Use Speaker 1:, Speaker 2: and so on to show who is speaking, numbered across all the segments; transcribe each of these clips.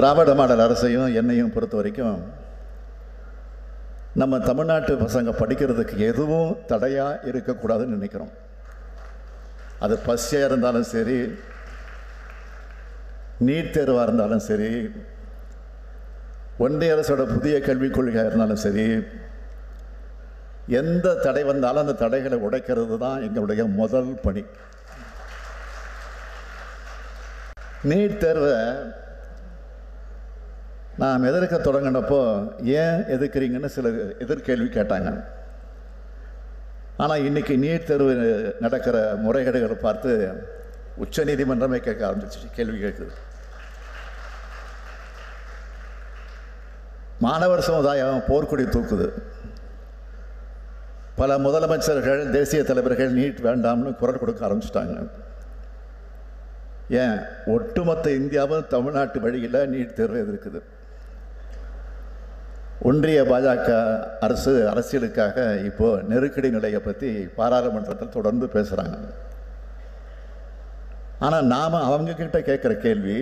Speaker 1: திராவிட model அரசையும் என்னையும் பொறுத்த வரைக்கும் நம்ம தமிழ்நாட்டு பசங்க படிக்கிறதுக்கு எதுவும் தடையாக இருக்கக்கூடாதுன்னு நினைக்கிறோம் அது பசியாக இருந்தாலும் சரி நீட் தேர்வாக இருந்தாலும் சரி ஒன்றிய அரசோட புதிய கல்விக் கொள்கையாக இருந்தாலும் சரி எந்த தடை வந்தாலும் அந்த தடைகளை உடைக்கிறது தான் எங்களுடைய முதல் பணி நீட் தேர்வை நாம் எதிர்க்க தொடங்கினப்போ ஏன் எதிர்க்கிறீங்கன்னு சில எதிர்கேள்வி கேட்டாங்க ஆனால் இன்றைக்கி நீட் தேர்வு நடக்கிற முறைகேடுகளை பார்த்து உச்ச நீதிமன்றமே கேட்க ஆரம்பிச்சிச்சு கேள்வி கேட்குது மாணவர் சமுதாயம் போர்க்குடி தூக்குது பல முதலமைச்சர்கள் தேசிய தலைவர்கள் நீட் வேண்டாம்னு குரல் கொடுக்க ஆரம்பிச்சிட்டாங்க ஏன் ஒட்டுமொத்த இந்தியாவும் தமிழ்நாட்டு வழியில் நீட் தேர்வு எதிர்க்குது ஒன்றிய பாஜக அரசு அரசியலுக்காக இப்போது நெருக்கடி நிலையை பற்றி பாராளுமன்றத்தில் தொடர்ந்து பேசுகிறாங்க ஆனால் நாம் அவங்கக்கிட்ட கேட்குற கேள்வி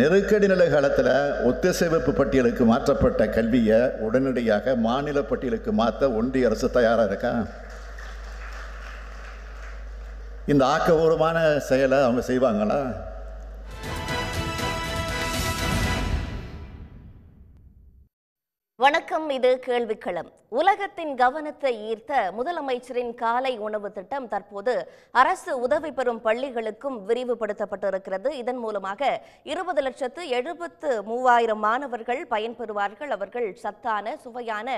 Speaker 1: நெருக்கடி நிலை காலத்தில் ஒத்திசைவிப்பு பட்டியலுக்கு மாற்றப்பட்ட கல்வியை உடனடியாக மாநில பட்டியலுக்கு மாற்ற ஒன்றிய அரசு தயாராக இருக்கா இந்த ஆக்கபூர்வமான செயலை அவங்க செய்வாங்களா
Speaker 2: வணக்கம் இது கேள்விக்களம் உலகத்தின் கவனத்தை ஈர்த்த முதலமைச்சரின் காலை உணவு திட்டம் தற்போது அரசு உதவி பெறும் பள்ளிகளுக்கும் விரிவுபடுத்தப்பட்டிருக்கிறது இதன் மூலமாக இருபது லட்சத்து எழுபத்து மூவாயிரம் மாணவர்கள் பயன்பெறுவார்கள் அவர்கள் சத்தான சுவையான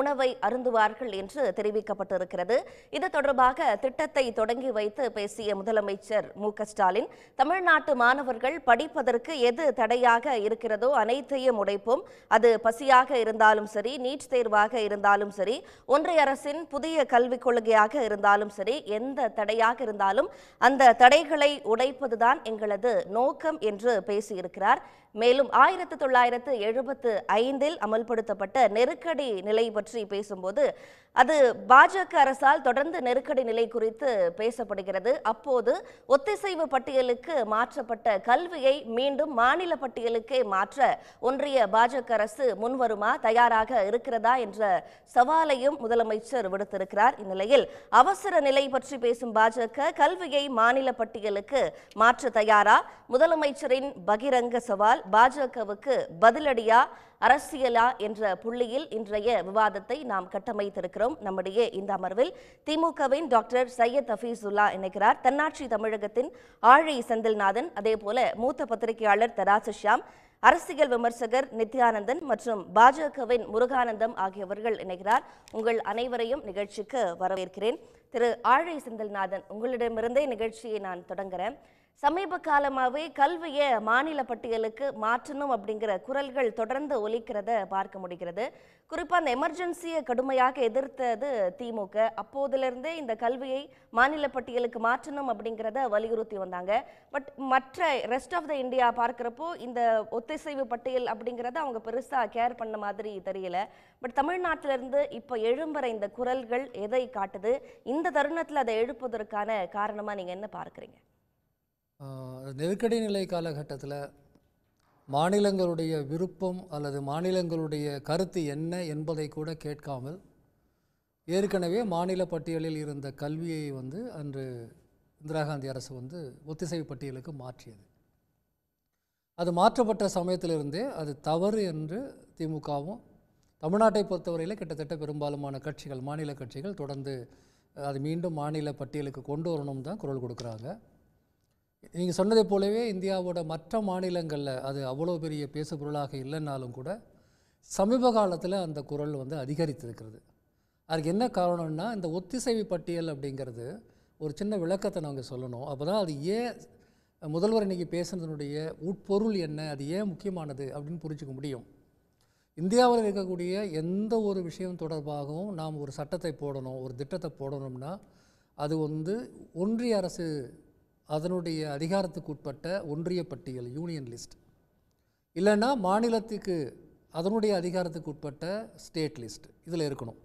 Speaker 2: உணவை அருந்துவார்கள் என்று தெரிவிக்கப்பட்டிருக்கிறது இது தொடர்பாக திட்டத்தை தொடங்கி வைத்து பேசிய முதலமைச்சர் மு ஸ்டாலின் தமிழ்நாட்டு மாணவர்கள் படிப்பதற்கு எது தடையாக இருக்கிறதோ அனைத்தையும் உடைப்போம் அது பசியாக இருந்தாலும் சரி நீட் தேர்வாக இருந்தாலும் சரி ஒன்றிய அரசின் புதிய கல்விக் கொள்கையாக இருந்தாலும் சரி எந்த தடையாக இருந்தாலும் அந்த தடைகளை உடைப்பதுதான் எங்களது நோக்கம் என்று பேசியிருக்கிறார் மேலும் ஆயிரத்து தொள்ளாயிரத்து எழுபத்து ஐந்தில் அமல்படுத்தப்பட்ட நெருக்கடி நிலை பற்றி பேசும்போது அது பாஜக அரசால் தொடர்ந்து நெருக்கடி நிலை குறித்து பேசப்படுகிறது அப்போது ஒத்திசைவு பட்டியலுக்கு மாற்றப்பட்ட கல்வியை மீண்டும் மாநில பட்டியலுக்கே மாற்ற ஒன்றிய பாஜக அரசு முன்வருமா தயாராக இருக்கிறதா என்ற சவாலையும் முதலமைச்சர் விடுத்திருக்கிறார் இந்நிலையில் அவசர நிலை பற்றி பேசும் பாஜக கல்வியை மாநில பட்டியலுக்கு மாற்ற தயாரா முதலமைச்சரின் பகிரங்க சவால் பாஜகவுக்கு பதிலடியா அரசியலா என்ற புள்ளியில் இன்றைய விவாதத்தை நாம் கட்டமைத்திருக்கிறோம் நம்முடைய இந்த அமர்வில் திமுகவின் டாக்டர் சையத் ஹபீசுல்லா இணைக்கிறார் தன்னாட்சி தமிழகத்தின் ஆழி செந்தில்நாதன் அதே போல மூத்த பத்திரிகையாளர் தராசு ஷியாம் அரசியல் விமர்சகர் நித்யானந்தன் மற்றும் பாஜகவின் முருகானந்தம் ஆகியவர்கள் இணைகிறார் உங்கள் அனைவரையும் நிகழ்ச்சிக்கு வரவேற்கிறேன் திரு ஆழை செந்தில்நாதன் உங்களிடமிருந்தே நிகழ்ச்சியை நான் தொடங்குறேன் சமீப காலமாகவே கல்வியை மாநில பட்டியலுக்கு மாற்றணும் அப்படிங்கிற குரல்கள் தொடர்ந்து ஒலிக்கிறத பார்க்க முடிகிறது குறிப்பாக அந்த எமர்ஜென்சியை கடுமையாக எதிர்த்தது திமுக அப்போதிலிருந்தே இந்த கல்வியை மாநில பட்டியலுக்கு மாற்றணும் அப்படிங்கிறத வலியுறுத்தி வந்தாங்க பட் மற்ற ரெஸ்ட் ஆஃப் த இந்தியா பார்க்குறப்போ இந்த ஒத்திசைவு பட்டியல் அப்படிங்கிறத அவங்க பெருசாக கேர் பண்ண மாதிரி தெரியல பட் தமிழ்நாட்டிலிருந்து இப்போ எழும்புற இந்த குரல்கள் எதை காட்டுது இந்த தருணத்தில் அதை எழுப்புவதற்கான காரணமாக நீங்கள் என்ன பார்க்குறீங்க
Speaker 3: நெருக்கடி நிலை காலகட்டத்தில் மாநிலங்களுடைய விருப்பம் அல்லது மாநிலங்களுடைய கருத்து என்ன என்பதை கூட கேட்காமல் ஏற்கனவே மாநில பட்டியலில் இருந்த கல்வியை வந்து அன்று இந்திரா காந்தி அரசு வந்து ஒத்திசைவு பட்டியலுக்கு மாற்றியது அது மாற்றப்பட்ட சமயத்திலிருந்தே அது தவறு என்று திமுகவும் தமிழ்நாட்டை பொறுத்தவரையில் கிட்டத்தட்ட பெரும்பாலுமான கட்சிகள் மாநில கட்சிகள் தொடர்ந்து அது மீண்டும் மாநில பட்டியலுக்கு கொண்டு வரணும் தான் குரல் கொடுக்குறாங்க நீங்கள் சொன்னதை போலவே இந்தியாவோட மற்ற மாநிலங்களில் அது அவ்வளோ பெரிய பேசுபொருளாக இல்லைன்னாலும் கூட சமீப காலத்தில் அந்த குரல் வந்து அதிகரித்திருக்கிறது அதுக்கு என்ன காரணம்னா இந்த ஒத்திசைவு பட்டியல் அப்படிங்கிறது ஒரு சின்ன விளக்கத்தை நாங்கள் சொல்லணும் அப்போ தான் அது ஏன் முதல்வர் இன்றைக்கி பேசுனதனுடைய உட்பொருள் என்ன அது ஏன் முக்கியமானது அப்படின்னு புரிஞ்சுக்க முடியும் இந்தியாவில் இருக்கக்கூடிய எந்த ஒரு விஷயம் தொடர்பாகவும் நாம் ஒரு சட்டத்தை போடணும் ஒரு திட்டத்தை போடணும்னா அது வந்து ஒன்றிய அரசு அதனுடைய அதிகாரத்துக்கு உட்பட்ட ஒன்றிய பட்டியல் யூனியன் லிஸ்ட் இல்லைன்னா மாநிலத்துக்கு அதனுடைய அதிகாரத்துக்கு உட்பட்ட ஸ்டேட் லிஸ்ட் இதில் இருக்கணும்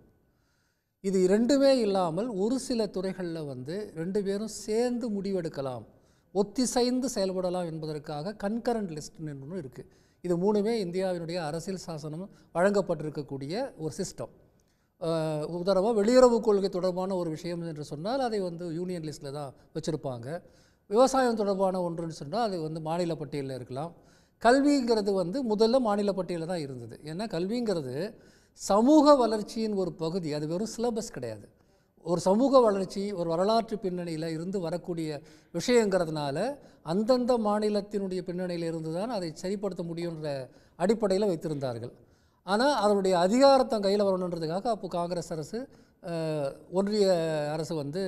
Speaker 3: இது ரெண்டுமே இல்லாமல் ஒரு சில துறைகளில் வந்து ரெண்டு பேரும் சேர்ந்து முடிவெடுக்கலாம் ஒத்திசைந்து செயல்படலாம் என்பதற்காக கன்கரண்ட் லிஸ்ட்னு ஒன்று இருக்குது இது மூணுமே இந்தியாவினுடைய அரசியல் சாசனம் வழங்கப்பட்டிருக்கக்கூடிய ஒரு சிஸ்டம் உதாரணமாக வெளியுறவு கொள்கை தொடர்பான ஒரு விஷயம் என்று சொன்னால் அதை வந்து யூனியன் லிஸ்ட்டில் தான் வச்சுருப்பாங்க விவசாயம் தொடர்பான ஒன்றுன்னு சொன்னால் அது வந்து மாநில பட்டியலில் இருக்கலாம் கல்விங்கிறது வந்து முதல்ல மாநில பட்டியலில் தான் இருந்தது ஏன்னா கல்விங்கிறது சமூக வளர்ச்சியின் ஒரு பகுதி அது வெறும் சிலபஸ் கிடையாது ஒரு சமூக வளர்ச்சி ஒரு வரலாற்று பின்னணியில் இருந்து வரக்கூடிய விஷயங்கிறதுனால அந்தந்த மாநிலத்தினுடைய பின்னணியில் இருந்து தான் அதை சரிப்படுத்த முடியுன்ற அடிப்படையில் வைத்திருந்தார்கள் ஆனால் அதனுடைய அதிகாரத்தை கையில் வரணுன்றதுக்காக அப்போ காங்கிரஸ் அரசு ஒன்றிய அரசு வந்து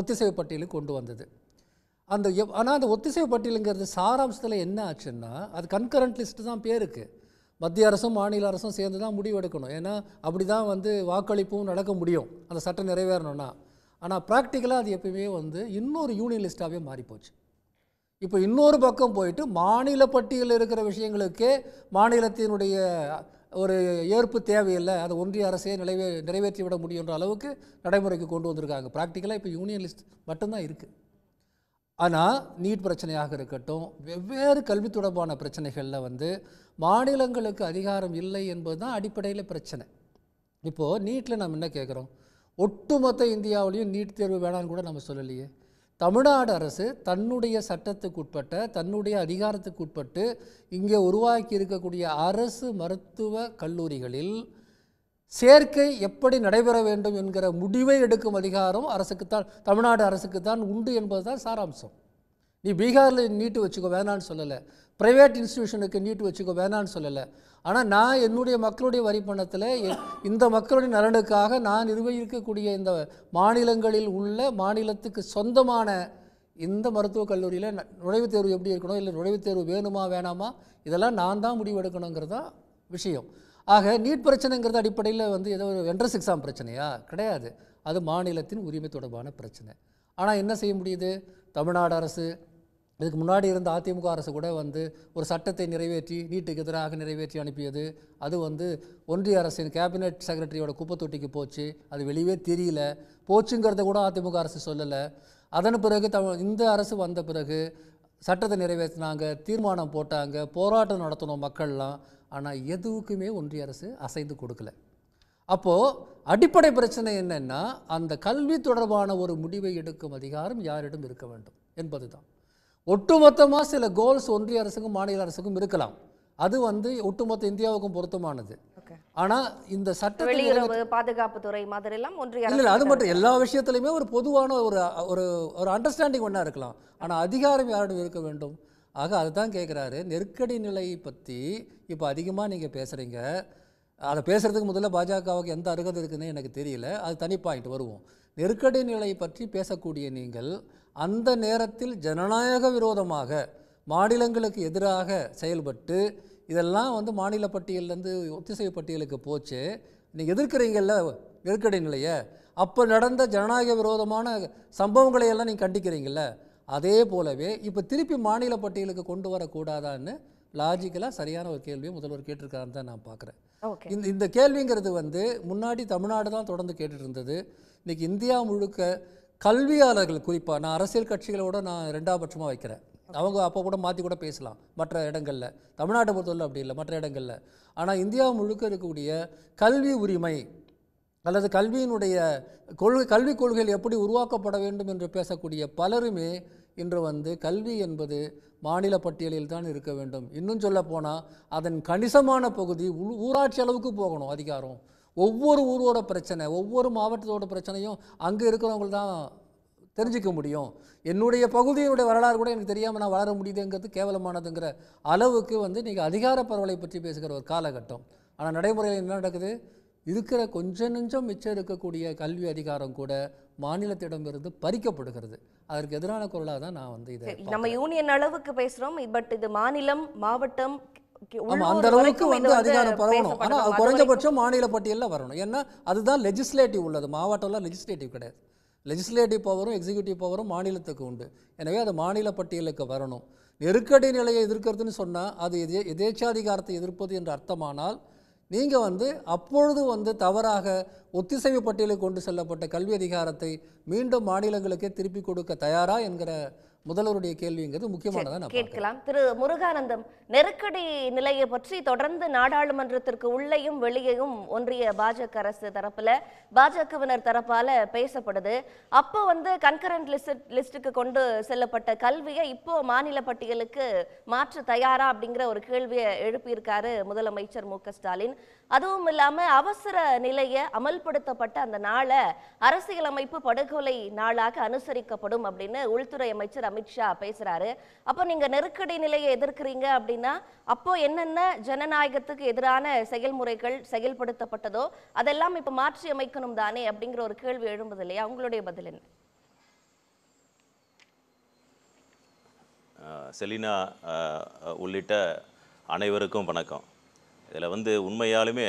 Speaker 3: ஒத்திசைவு பட்டியலுக்கு கொண்டு வந்தது அந்த எவ் ஆனால் அந்த ஒத்திசைவு பட்டியலுங்கிறது சாராம்சத்தில் என்ன ஆச்சுன்னா அது கன்கரண்ட் லிஸ்ட்டு தான் பேருக்கு மத்திய அரசும் மாநில அரசும் சேர்ந்து தான் முடிவெடுக்கணும் ஏன்னா அப்படி தான் வந்து வாக்களிப்பும் நடக்க முடியும் அந்த சட்டம் நிறைவேறணும்னா ஆனால் ப்ராக்டிக்கலாக அது எப்பயுமே வந்து இன்னொரு யூனியன் லிஸ்ட்டாகவே மாறிப்போச்சு இப்போ இன்னொரு பக்கம் போயிட்டு மாநில பட்டியலில் இருக்கிற விஷயங்களுக்கே மாநிலத்தினுடைய ஒரு ஏற்பு தேவையில்லை அதை ஒன்றிய அரசே நிறைவே நிறைவேற்றி விட முடியுன்ற அளவுக்கு நடைமுறைக்கு கொண்டு வந்திருக்காங்க ப்ராக்டிக்கலாக இப்போ யூனியன் லிஸ்ட் மட்டும்தான் இருக்குது ஆனால் நீட் பிரச்சனையாக இருக்கட்டும் வெவ்வேறு கல்வி தொடர்பான பிரச்சனைகளில் வந்து மாநிலங்களுக்கு அதிகாரம் இல்லை என்பது தான் அடிப்படையில் பிரச்சனை இப்போது நீட்டில் நம்ம என்ன கேட்குறோம் ஒட்டுமொத்த இந்தியாவிலையும் நீட் தேர்வு வேணான்னு கூட நம்ம சொல்லலையே தமிழ்நாடு அரசு தன்னுடைய சட்டத்துக்கு உட்பட்ட தன்னுடைய அதிகாரத்துக்கு உட்பட்டு இங்கே உருவாக்கி இருக்கக்கூடிய அரசு மருத்துவ கல்லூரிகளில் சேர்க்கை எப்படி நடைபெற வேண்டும் என்கிற முடிவை எடுக்கும் அதிகாரம் அரசுக்குத்தான் தமிழ்நாடு அரசுக்குத்தான் உண்டு என்பது தான் சாராம்சம் நீ பீகாரில் நீட்டு வச்சுக்கோ வேணான்னு சொல்லலை ப்ரைவேட் இன்ஸ்டியூஷனுக்கு நீட்டு வச்சுக்கோ வேணான்னு சொல்லலை ஆனால் நான் என்னுடைய மக்களுடைய வரிப்பணத்தில் இந்த மக்களுடைய நலனுக்காக நான் நிர்வகிக்கக்கூடிய இந்த மாநிலங்களில் உள்ள மாநிலத்துக்கு சொந்தமான இந்த மருத்துவக் கல்லூரியில் நுழைவுத் தேர்வு எப்படி இருக்கணும் இல்லை நுழைவுத் தேர்வு வேணுமா வேணாமா இதெல்லாம் நான் தான் முடிவெடுக்கணுங்கிறது விஷயம் ஆக நீட் பிரச்சனைங்கிறது அடிப்படையில் வந்து ஏதோ ஒரு என்ட்ரன்ஸ் எக்ஸாம் பிரச்சனையா கிடையாது அது மாநிலத்தின் உரிமை தொடர்பான பிரச்சனை ஆனால் என்ன செய்ய முடியுது தமிழ்நாடு அரசு இதுக்கு முன்னாடி இருந்த அதிமுக அரசு கூட வந்து ஒரு சட்டத்தை நிறைவேற்றி நீட்டுக்கு எதிராக நிறைவேற்றி அனுப்பியது அது வந்து ஒன்றிய அரசின் கேபினெட் செக்ரட்டரியோட குப்பத்தொட்டிக்கு போச்சு அது வெளியே தெரியல போச்சுங்கிறத கூட அதிமுக அரசு சொல்லலை அதன் பிறகு தமிழ் இந்த அரசு வந்த பிறகு சட்டத்தை நிறைவேற்றினாங்க தீர்மானம் போட்டாங்க போராட்டம் நடத்தணும் மக்கள்லாம் ஆனால் எதுவுக்குமே ஒன்றிய அரசு அசைந்து கொடுக்கல அப்போது அடிப்படை பிரச்சனை என்னென்னா அந்த கல்வி தொடர்பான ஒரு முடிவை எடுக்கும் அதிகாரம் யாரிடம் இருக்க வேண்டும் என்பது தான் ஒட்டுமொத்தமாக சில கோல்ஸ் ஒன்றிய அரசுக்கும் மாநில அரசுக்கும் இருக்கலாம் அது வந்து ஒட்டுமொத்த இந்தியாவுக்கும் பொருத்தமானது ஆனா இந்த சட்ட வெளியுறவு
Speaker 2: பாதுகாப்பு துறை மாதிரி எல்லாம் ஒன்றிய அது மட்டும்
Speaker 3: எல்லா விஷயத்துலையுமே ஒரு பொதுவான ஒரு ஒரு ஒரு அண்டர்ஸ்டாண்டிங் ஒன்றா இருக்கலாம் ஆனால் அதிகாரம் யாரிடம் இருக்க வேண்டும் ஆக அதுதான் கேட்குறாரு நெருக்கடி நிலை பற்றி இப்போ அதிகமாக நீங்கள் பேசுகிறீங்க அதை பேசுகிறதுக்கு முதல்ல பாஜகவுக்கு எந்த அருகதை இருக்குதுன்னு எனக்கு தெரியல அது தனி பாயிண்ட் வருவோம் நெருக்கடி நிலை பற்றி பேசக்கூடிய நீங்கள் அந்த நேரத்தில் ஜனநாயக விரோதமாக மாநிலங்களுக்கு எதிராக செயல்பட்டு இதெல்லாம் வந்து மாநில பட்டியலேருந்து ஒத்திசைவு பட்டியலுக்கு போச்சு நீங்கள் எதிர்க்கிறீங்கல்ல நெருக்கடி நிலையை அப்போ நடந்த ஜனநாயக விரோதமான சம்பவங்களை எல்லாம் நீங்கள் கண்டிக்கிறீங்கள அதே போலவே இப்போ திருப்பி மாநில பட்டியலுக்கு கொண்டு வரக்கூடாதான்னு லாஜிக்கலாக சரியான ஒரு கேள்வியை முதல்வர் கேட்டிருக்காருன்னு தான் நான் பார்க்குறேன் இந்த இந்த கேள்விங்கிறது வந்து முன்னாடி தமிழ்நாடு தான் தொடர்ந்து கேட்டுட்டு இருந்தது இன்றைக்கி இந்தியா முழுக்க கல்வியாளர்கள் குறிப்பாக நான் அரசியல் கட்சிகளோட நான் ரெண்டாபட்சமாக வைக்கிறேன் அவங்க அப்போ கூட மாற்றி கூட பேசலாம் மற்ற இடங்களில் தமிழ்நாட்டை பொறுத்தவரை அப்படி இல்லை மற்ற இடங்களில் ஆனால் இந்தியா முழுக்க இருக்கக்கூடிய கல்வி உரிமை அல்லது கல்வியினுடைய கொள்கை கல்விக் கொள்கைகள் எப்படி உருவாக்கப்பட வேண்டும் என்று பேசக்கூடிய பலருமே இன்று வந்து கல்வி என்பது மாநில பட்டியலில் தான் இருக்க வேண்டும் இன்னும் சொல்ல போனால் அதன் கணிசமான பகுதி ஊராட்சி அளவுக்கு போகணும் அதிகாரம் ஒவ்வொரு ஊரோட பிரச்சனை ஒவ்வொரு மாவட்டத்தோட பிரச்சனையும் அங்கே இருக்கிறவங்க தான் தெரிஞ்சிக்க முடியும் என்னுடைய பகுதியினுடைய வரலாறு கூட எனக்கு தெரியாமல் நான் வளர முடியுதுங்கிறது கேவலமானதுங்கிற அளவுக்கு வந்து நீங்கள் அதிகார பரவலை பற்றி பேசுகிற ஒரு காலகட்டம் ஆனால் நடைமுறையில் என்ன நடக்குது இருக்கிற கொஞ்ச நெஞ்சம் மிச்சம் இருக்கக்கூடிய கல்வி அதிகாரம் கூட மாநிலத்திடமிருந்து பறிக்கப்படுகிறது அதற்கு எதிரான குரலாக தான் நான் வந்து இதை நம்ம
Speaker 2: யூனியன் அளவுக்கு பேசுகிறோம் பட் இது மாநிலம் மாவட்டம் அந்த அளவுக்கு வந்து அதிகாரம் பரவணும் ஆனால் குறைஞ்சபட்சம்
Speaker 3: மாநில பட்டியலில் வரணும் ஏன்னா அதுதான் லெஜிஸ்லேட்டிவ் உள்ளது மாவட்டம்லாம் லெஜிஸ்லேட்டிவ் கிடையாது லெஜிஸ்லேட்டிவ் பவரும் எக்ஸிக்யூட்டிவ் பவரும் மாநிலத்துக்கு உண்டு எனவே அது மாநில பட்டியலுக்கு வரணும் நெருக்கடி நிலையை எதிர்க்கிறதுன்னு சொன்னால் அது எதே எதேச்சாதிகாரத்தை எதிர்ப்பது என்று அர்த்தமானால் நீங்கள் வந்து அப்பொழுது வந்து தவறாக ஒத்திசைவு பட்டியலுக்கு கொண்டு செல்லப்பட்ட கல்வி அதிகாரத்தை மீண்டும் மாநிலங்களுக்கே திருப்பி கொடுக்க தயாரா என்கிற முதல்வருடைய கேள்விங்கிறது முக்கியமானதான் கேட்கலாம்
Speaker 2: திரு முருகானந்தம் நெருக்கடி நிலையை பற்றி தொடர்ந்து நாடாளுமன்றத்திற்கு உள்ளேயும் வெளியேயும் ஒன்றிய பாஜக அரசு தரப்புல பாஜகவினர் தரப்பால பேசப்படுது அப்போ வந்து கன்கரண்ட் லிஸ்ட் லிஸ்டுக்கு கொண்டு செல்லப்பட்ட கல்வியை இப்போ மாநில பட்டியலுக்கு மாற்ற தயாரா அப்படிங்கிற ஒரு கேள்வியை எழுப்பியிருக்காரு முதலமைச்சர் மு ஸ்டாலின் அதுவும் இல்லாம அவசர நிலையை அமல்படுத்தப்பட்ட அந்த நாளை அரசியலமைப்பு படுகொலை நாளாக அனுசரிக்கப்படும் அப்படின்னு உள்துறை அமைச்சர் அமித்ஷா பேசுறாரு அப்போ நீங்க நெருக்கடி நிலையை எதிர்க்கிறீங்க அப்படின்னா அப்போ என்னென்ன ஜனநாயகத்துக்கு எதிரான செயல்முறைகள் செயல்படுத்தப்பட்டதோ அதெல்லாம் இப்ப மாற்றி அமைக்கணும் தானே அப்படிங்கிற ஒரு கேள்வி எழும்புது இல்லையா உங்களுடைய பதில் என்ன
Speaker 4: செலினா உள்ளிட்ட அனைவருக்கும் வணக்கம் இதில் வந்து உண்மையாலுமே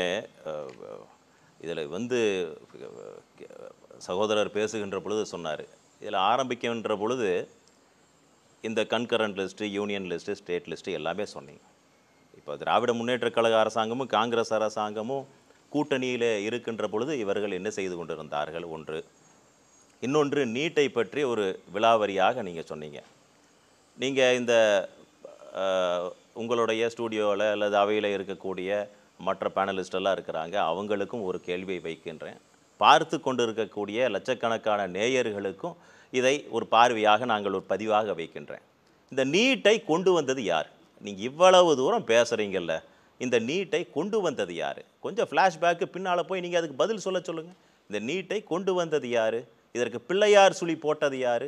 Speaker 4: இதில் வந்து சகோதரர் பேசுகின்ற பொழுது சொன்னார் இதில் ஆரம்பிக்கின்ற பொழுது இந்த concurrent list union list state list எல்லாமே சொன்னீங்க இப்போ திராவிட முன்னேற்ற கழக அரசாங்கமும் காங்கிரஸ் அரசாங்கமும் கூட்டணியில் இருக்கின்ற பொழுது இவர்கள் என்ன செய்து கொண்டிருந்தார்கள் ஒன்று இன்னொன்று நீட்டை பற்றி ஒரு விழாவரியாக நீங்கள் சொன்னீங்க நீங்கள் இந்த உங்களுடைய ஸ்டூடியோவில் அல்லது அவையில் இருக்கக்கூடிய மற்ற பேனலிஸ்டெல்லாம் இருக்கிறாங்க அவங்களுக்கும் ஒரு கேள்வியை வைக்கின்றேன் பார்த்து கொண்டு இருக்கக்கூடிய லட்சக்கணக்கான நேயர்களுக்கும் இதை ஒரு பார்வையாக நாங்கள் ஒரு பதிவாக வைக்கின்றேன் இந்த நீட்டை கொண்டு வந்தது யார் நீங்கள் இவ்வளவு தூரம் பேசுகிறீங்கல்ல இந்த நீட்டை கொண்டு வந்தது யார் கொஞ்சம் ஃப்ளாஷ்பேக்கு பின்னால் போய் நீங்கள் அதுக்கு பதில் சொல்ல சொல்லுங்கள் இந்த நீட்டை கொண்டு வந்தது யார் இதற்கு பிள்ளையார் சுழி போட்டது யார்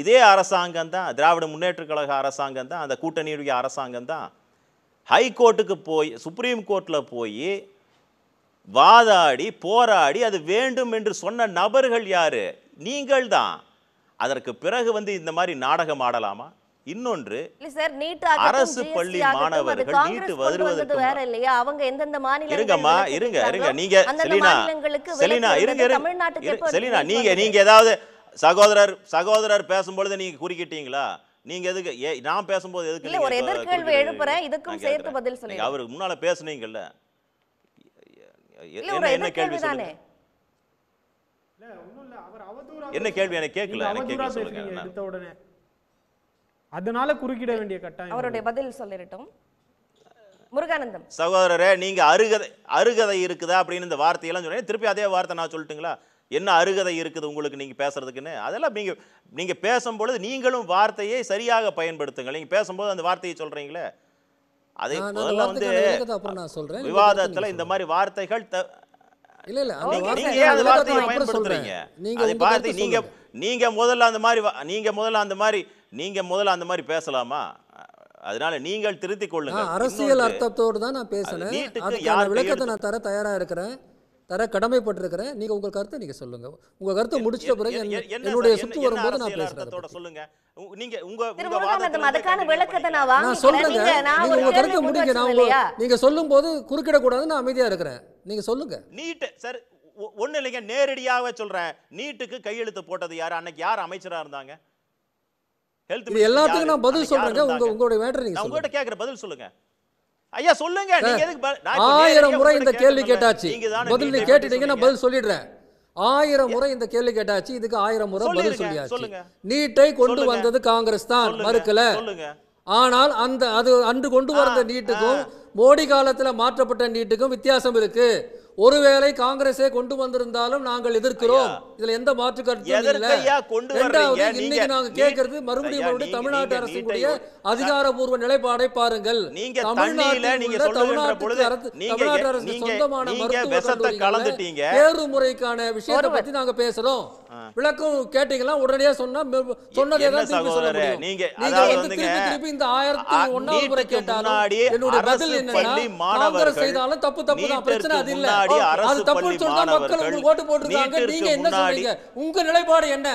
Speaker 4: இதே அரசாங்கம் தான் திராவிட முன்னேற்றக் கழக அரசாங்கம் தான் அந்த கூட்டணியுடைய அரசாங்கம் தான் ஹைகோர்ட்டுக்கு போய் சுப்ரீம் கோர்ட்டில் போய் வாதாடி போராடி அது வேண்டும் என்று சொன்ன நபர்கள் யார் நீங்கள் தான் அதற்கு பிறகு வந்து இந்த மாதிரி நாடகம் ஆடலாமா இன்னொன்று
Speaker 2: அரசு பள்ளி மாணவர்கள் நீட்டு வேற இல்லையா அவங்க இருங்கம்மா இருங்க இருங்க நீங்க செலினா செலினா நீங்க நீங்க
Speaker 4: ஏதாவது சகோதரர் சகோதரர் நீங்க நீங்க எதுக்கு ஏ நான் பேசும்போது எதுக்கு ஒரு எழுப்புறேன் இதுக்கும் என்ன கேள்வி என்ன கேள்வி எனக்கு கேட்கல எடுத்த உடனே அதனால குறுக்கிட வேண்டிய கட்டாயம்
Speaker 5: அவருடைய
Speaker 2: பதில் சொல்லிடட்டும் முருகானந்தம்
Speaker 4: சகோதரரே நீங்க அருகதை அருகதை இருக்குதா அப்படின்னு இந்த வார்த்தையெல்லாம் சொன்னீங்க திருப்பி அதே வார்த்தை நான் சொல்லட்டுங்களா என்ன அருகதை இருக்குது உங்களுக்கு நீங்கள் பேசுறதுக்குன்னு அதெல்லாம் நீங்கள் நீங்கள் பேசும்பொழுது நீங்களும் வார்த்தையை சரியாக பயன்படுத்துங்க நீங்கள் பேசும்போது அந்த வார்த்தையை சொல்கிறீங்களே அதை முதல்ல வந்து விவாதத்தில் இந்த மாதிரி வார்த்தைகள்
Speaker 6: இல்ல இல்ல அந்த நீங்க அந்த வார்த்தையை பயன்படுத்துறீங்க நீங்க அதை பார்த்து நீங்க
Speaker 4: நீங்க முதல்ல அந்த மாதிரி நீங்க முதல்ல அந்த மாதிரி நீங்க முதல்ல அந்த மாதிரி பேசலாமா அதனால நீங்கள் திருத்திக் கொள்ளுங்க அரசியல்
Speaker 3: அர்த்தத்தோடு தான் நான் பேசுறேன் அதுக்கான விளக்கத்தை நான் தர தயாரா இருக்கிறேன் தர கடமைப்பட்டிருக்கிறேன் நீங்கள் உங்கள் கருத்தை நீங்கள் சொல்லுங்கள் உங்கள் கருத்தை முடிச்சிட்ட பிறகு என்னுடைய சுற்று வரும்போது நான்
Speaker 6: பேசுகிறேன் சொல்லுங்க
Speaker 2: நீங்க உங்க போது விளக்கத்தை நான் உங்க கருத்தை முடிங்க நான்
Speaker 3: நீங்க குறுக்கிட கூடாதுன்னு நான் அமைதியா இருக்கிறேன் நீங்க சொல்லுங்க
Speaker 2: நீட்டு சார்
Speaker 4: ஒண்ணு இல்லைங்க நேரடியாக சொல்றேன் நீட்டுக்கு கையெழுத்து போட்டது யாரு அன்னைக்கு யார் அமைச்சரா இருந்தாங்க ஹெல்த் எல்லாத்துக்கும் நான் பதில் சொல்றேன் உங்க உங்களுடைய
Speaker 3: மேட்டர் நீங்க உங்ககிட்ட
Speaker 4: கேக்குற பதில் சொல்லுங்க ஐயா சொல்லுங்க நீங்க எதுக்கு ஆயிரம் முறை இந்த கேள்வி கேட்டாச்சு பதில் நீ கேட்டுட்டீங்க
Speaker 3: நான் பதில் சொல்லிடுறேன் ஆயிரம் முறை இந்த கேள்வி கேட்டாச்சு இதுக்கு ஆயிரம் முறை பதில் சொல்லியாச்சு நீட்டை கொண்டு வந்தது காங்கிரஸ் தான் மறுக்கல ஆனால் அந்த அது அன்று கொண்டு வந்த நீட்டுக்கும் மோடி காலத்தில் மாற்றப்பட்ட நீட்டுக்கும் வித்தியாசம் இருக்குது ஒருவேளை காங்கிரஸே கொண்டு வந்திருந்தாலும் நாங்கள் எதிர்க்கிறோம் இதுல எந்த மாற்று கருத்தும் இல்ல இரண்டாவது நாங்க கேட்கறது மறுபடியும் தமிழ்நாட்டு அரசினுடைய அதிகாரபூர்வ நிலைப்பாடை பாருங்கள் தமிழ்நாட்டு அரசு சொந்தமான மருத்துவ தேர்வு முறைக்கான விஷயத்தை பத்தி நாங்க பேசுறோம் விளக்கம் கேட்டீங்கன்னா உடனடியா சொன்னா சொன்னதே தான் திருப்பி நீங்க இந்த ஆயிரத்தி ஒன்னாவது முறை கேட்டாலும் என்னுடைய பதில் என்னன்னா செய்தாலும் தப்பு தப்பு தான் பிரச்சனை அது இல்லை முன்னாடி அரசு பள்ளி மாணவர்கள் ஓட்டு போட்டுருக்காங்க நீங்க என்ன சொல்றீங்க உங்க நிலைப்பாடு என்ன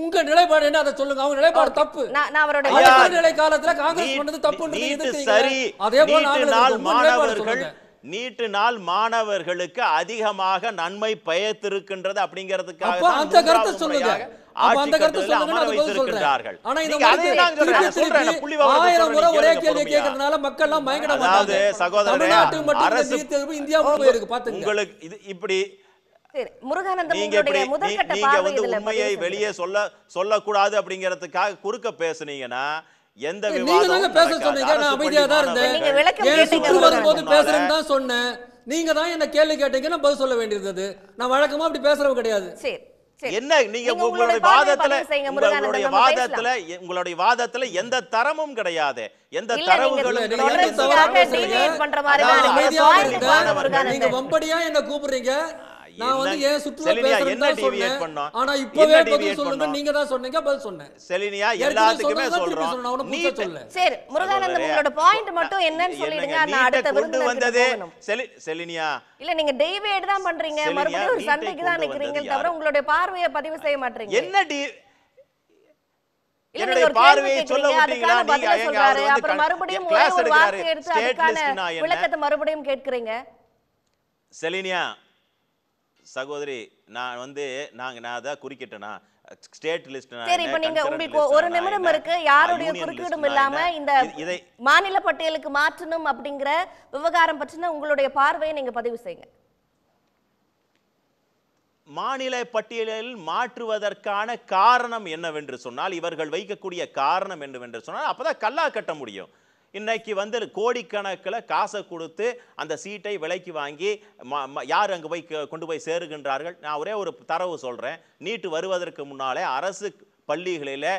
Speaker 3: உங்க நிலைப்பாடு என்ன அதை சொல்லுங்க அவங்க நிலைப்பாடு தப்பு நான் நிலை காலத்துல காங்கிரஸ் பண்ணது தப்புன்றது சரி அதே
Speaker 4: போல மாணவர்கள் நீட்டு நாள் மாணவர்களுக்கு அதிகமாக நன்மை பயத்திருக்கின்றது அப்படிங்கிறதுக்காக அந்த கருத்தை சொல்லுங்க அந்த ஆனா கேள்வி மக்கள் எல்லாம் போயிருக்கு உங்களுக்கு
Speaker 2: நீங்க வந்து உண்மையை வெளியே
Speaker 4: சொல்ல சொல்லக்கூடாது அப்படிங்கறதுக்காக குறுக்க பேசுனீங்கன்னா எந்த பேச சொன்னீங்க
Speaker 3: நான் தான் சொன்னேன் நீங்க தான் என்ன கேள்வி கேட்டீங்க நான் பதில் சொல்ல வேண்டியிருந்தது நான் வழக்கமா அப்படி பேசுறவ கிடையாது சரி என்ன நீங்க
Speaker 4: உங்களுடைய வாதத்துல உங்களுடைய வாதத்துல உங்களுடைய வாதத்துல எந்த தரமும் கிடையாது எந்த தரவுகளும் பண்ற நீங்க
Speaker 3: வம்படியா என்ன கூப்பிடுறீங்க
Speaker 4: நான் வந்து சொல்றோம் நீ
Speaker 2: பாயிண்ட் மட்டும் என்னன்னு சொல்லிடுங்க அடுத்த வந்தது செலினியா இல்ல நீங்க டேவேட் தான் பண்றீங்க மறுபடியும் சண்டைக்கு தான் நிக்கிறீங்க தவிர உங்களுடைய பார்வையை பதிவு செய்ய மாட்டீங்க என்ன டி பார்வையை சொல்ல அப்புறம் மறுபடியும் ஒரு விளக்கத்தை மறுபடியும் கேட்கறீங்க
Speaker 4: செலினியா சகோதரி நான் வந்து நாங்க நான் அதான் குறிக்கிட்டேனா ஸ்டேட் லிஸ்ட் சரி இப்போ நீங்க உங்களுக்கு ஒரு நிமிடம் இருக்கு யாருடைய குறுக்கீடும் இல்லாம இந்த
Speaker 2: மாநில பட்டியலுக்கு மாற்றணும் அப்படிங்கிற விவகாரம் பற்றின உங்களுடைய பார்வையை நீங்க பதிவு செய்யுங்க
Speaker 4: மாநில பட்டியலில் மாற்றுவதற்கான காரணம் என்னவென்று சொன்னால் இவர்கள் வைக்கக்கூடிய காரணம் என்னவென்று சொன்னால் அப்பதான் கல்லா கட்ட முடியும் இன்றைக்கு வந்து கோடிக்கணக்கில் காசை கொடுத்து அந்த சீட்டை விலைக்கு வாங்கி யார் அங்கே போய் கொண்டு போய் சேருகின்றார்கள் நான் ஒரே ஒரு தரவு சொல்கிறேன் நீட்டு வருவதற்கு முன்னாலே அரசு பள்ளிகளில்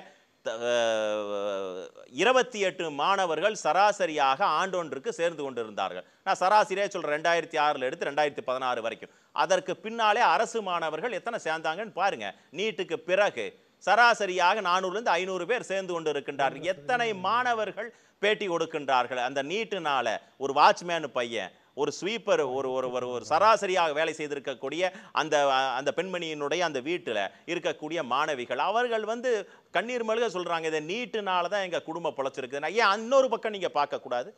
Speaker 4: இருபத்தி எட்டு மாணவர்கள் சராசரியாக ஆண்டொன்றுக்கு சேர்ந்து கொண்டிருந்தார்கள் நான் சராசரியாக சொல்கிறேன் ரெண்டாயிரத்தி ஆறில் எடுத்து ரெண்டாயிரத்தி பதினாறு வரைக்கும் அதற்கு பின்னாலே அரசு மாணவர்கள் எத்தனை சேர்ந்தாங்கன்னு பாருங்கள் நீட்டுக்கு பிறகு சராசரியாக நானூறுலேருந்து ஐநூறு பேர் சேர்ந்து கொண்டு இருக்கின்றார்கள் எத்தனை மாணவர்கள் பேட்டி கொடுக்கின்றார்கள் அந்த நீட்டுனால ஒரு வாட்ச்மேன் பையன் ஒரு ஸ்வீப்பர் ஒரு ஒரு ஒரு ஒரு சராசரியாக வேலை செய்திருக்கக்கூடிய அந்த அந்த பெண்மணியினுடைய அந்த வீட்டில் இருக்கக்கூடிய மாணவிகள் அவர்கள் வந்து கண்ணீர் மல்க சொல்கிறாங்க இதை நீட்டுனால தான் எங்கள் குடும்பம் பொழைச்சிருக்குதுன்னா ஏன் இன்னொரு பக்கம் நீங்கள் பார்க்கக்கூடாது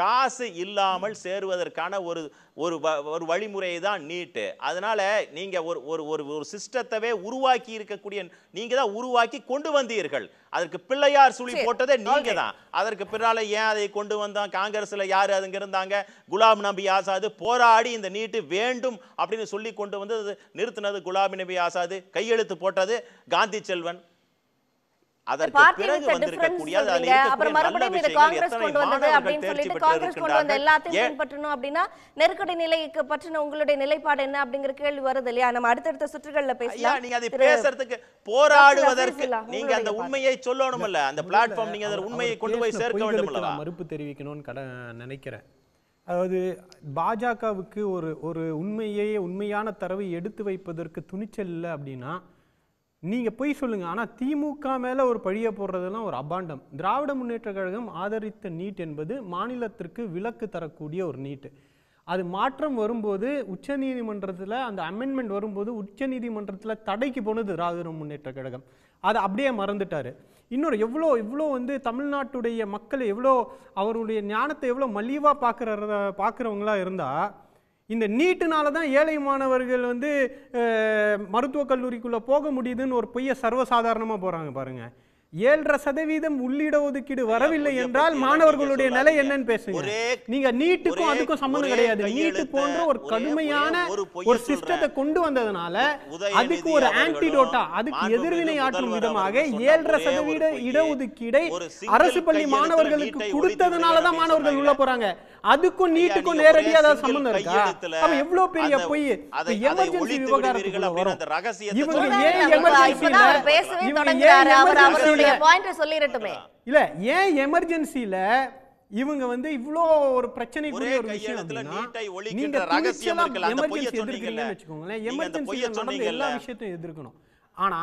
Speaker 4: காசு இல்லாமல் சேருவதற்கான ஒரு ஒரு ஒரு வழிமுறை தான் நீட்டு அதனால் நீங்கள் ஒரு ஒரு ஒரு ஒரு சிஸ்டத்தவே உருவாக்கி இருக்கக்கூடிய நீங்கள் தான் உருவாக்கி கொண்டு வந்தீர்கள் அதற்கு பிள்ளையார் சுழி போட்டதே நீங்கள் தான் அதற்கு பின்னால் ஏன் அதை கொண்டு வந்தோம் காங்கிரஸில் யார் அதுங்க இருந்தாங்க குலாம் நபி ஆசாது போராடி இந்த நீட்டு வேண்டும் அப்படின்னு சொல்லி கொண்டு வந்து நிறுத்தினது குலாம் நபி ஆசாது கையெழுத்து போட்டது காந்தி செல்வன் நெருக்கடி
Speaker 2: பற்றின உங்களுடைய நிலைப்பாடு கேள்வி போராடுவதற்கு நீங்க அந்த உண்மையை
Speaker 4: நீங்க உண்மையை கொண்டு போய் சேர்க்க மறுப்பு நினைக்கிறேன்
Speaker 5: அதாவது பாஜகவுக்கு ஒரு ஒரு உண்மையே உண்மையான தரவை எடுத்து வைப்பதற்கு துணிச்சல் இல்லை அப்படின்னா நீங்கள் போய் சொல்லுங்கள் ஆனால் திமுக மேலே ஒரு பழியை போடுறதுலாம் ஒரு அபாண்டம் திராவிட முன்னேற்ற கழகம் ஆதரித்த நீட் என்பது மாநிலத்திற்கு விலக்கு தரக்கூடிய ஒரு நீட்டு அது மாற்றம் வரும்போது உச்சநீதிமன்றத்தில் அந்த அமெண்ட்மெண்ட் வரும்போது உச்சநீதிமன்றத்தில் தடைக்கு போனது திராவிட முன்னேற்ற கழகம் அதை அப்படியே மறந்துட்டார் இன்னொரு எவ்வளோ இவ்வளோ வந்து தமிழ்நாட்டுடைய மக்கள் எவ்வளோ அவருடைய ஞானத்தை எவ்வளோ மலிவாக பார்க்குற பார்க்குறவங்களாக இருந்தால் இந்த நீட்டுனால தான் ஏழை மாணவர்கள் வந்து மருத்துவக் கல்லூரிக்குள்ளே போக முடியுதுன்னு ஒரு பொய்ய சர்வசாதாரணமாக போகிறாங்க பாருங்கள் ஏழரை சதவீதம் உள்ளிட ஒதுக்கீடு வரவில்லை என்றால் மாணவர்களுடைய நிலை என்னன்னு பேசுங்க நீங்க நீட்டுக்கும் அதுக்கும் சம்மந்தம் கிடையாது நீட்டு போன்ற ஒரு கடுமையான ஒரு சிஸ்டத்தை கொண்டு வந்ததுனால அதுக்கு ஒரு ஆன்டிடோட்டா அதுக்கு எதிர்வினை ஆற்றும் விதமாக ஏழரை சதவீத இடஒதுக்கீடை அரசு பள்ளி மாணவர்களுக்கு கொடுத்ததுனாலதான் மாணவர்கள் உள்ள போறாங்க அதுக்கும் நீட்டுக்கும் நேரடியா ஏதாவது சம்பந்தம் இருக்கா அப்ப எவ்வளவு பெரிய பொய் எமர்ஜென்சி விவகாரத்துக்குள்ள வரும் இவங்க ஏன் எமர்ஜென்சி
Speaker 2: இவங்க ஏன் எமர்ஜென்சி சொல்லிரட்டுமே
Speaker 5: இல்ல ஏன் எமர்ஜென்சில இவங்க வந்து இவ்ளோ ஒரு பிரச்சனைக்குரிய ஒரு விஷயம் ரகசியம் வெச்சுக்கோங்களேன் நடந்த எல்லா விஷயத்தையும் எதிர்க்கணும் ஆனா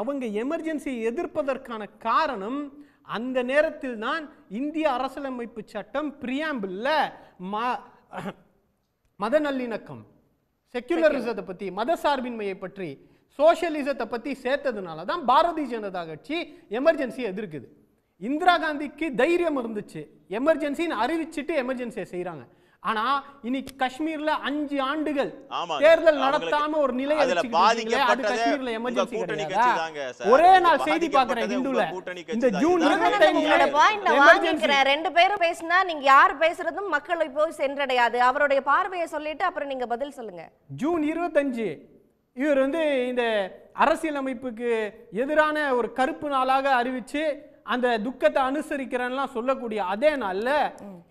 Speaker 5: அவங்க எமர்ஜென்சியை எதிர்ப்பதற்கான காரணம் அந்த நேரத்தில் தான் இந்திய அரசியலமைப்பு சட்டம் பிரியாம்பிள்ல மத நல்லிணக்கம் செக்யுலரிசத்தை பற்றி மத சார்பின்மையை பற்றி சோசியலிசத்தை பற்றி சேர்த்ததுனால தான் பாரதிய ஜனதா கட்சி எமர்ஜென்சியை எதிர்க்குது இந்திரா காந்திக்கு தைரியம் இருந்துச்சு எமர்ஜென்சின்னு அறிவிச்சுட்டு எமர்ஜென்சியை செய்கிறாங்க ஆனா இன்னைக்கு காஷ்மீர்ல அஞ்சு ஆண்டுகள் தேர்தல் நடத்தாம ஒரு நிலை அது காஷ்மீர்ல எமர்ஜென்சி கிடையாது ஒரே நாள் செய்தி பாக்குறேன் ஹிந்துல இந்த ஜூன் இருபத்தி
Speaker 2: ரெண்டு பேரும் பேசினா நீங்க யார் பேசுறதும் மக்களை போய் சென்றடையாது அவருடைய பார்வையை சொல்லிட்டு அப்புறம் நீங்க பதில் சொல்லுங்க
Speaker 5: ஜூன் இருபத்தஞ்சு இவர் வந்து இந்த அரசியலமைப்புக்கு எதிரான ஒரு கருப்பு நாளாக அறிவித்து அந்த துக்கத்தை அனுசரிக்கிறேன்னா சொல்லக்கூடிய அதே நாளில்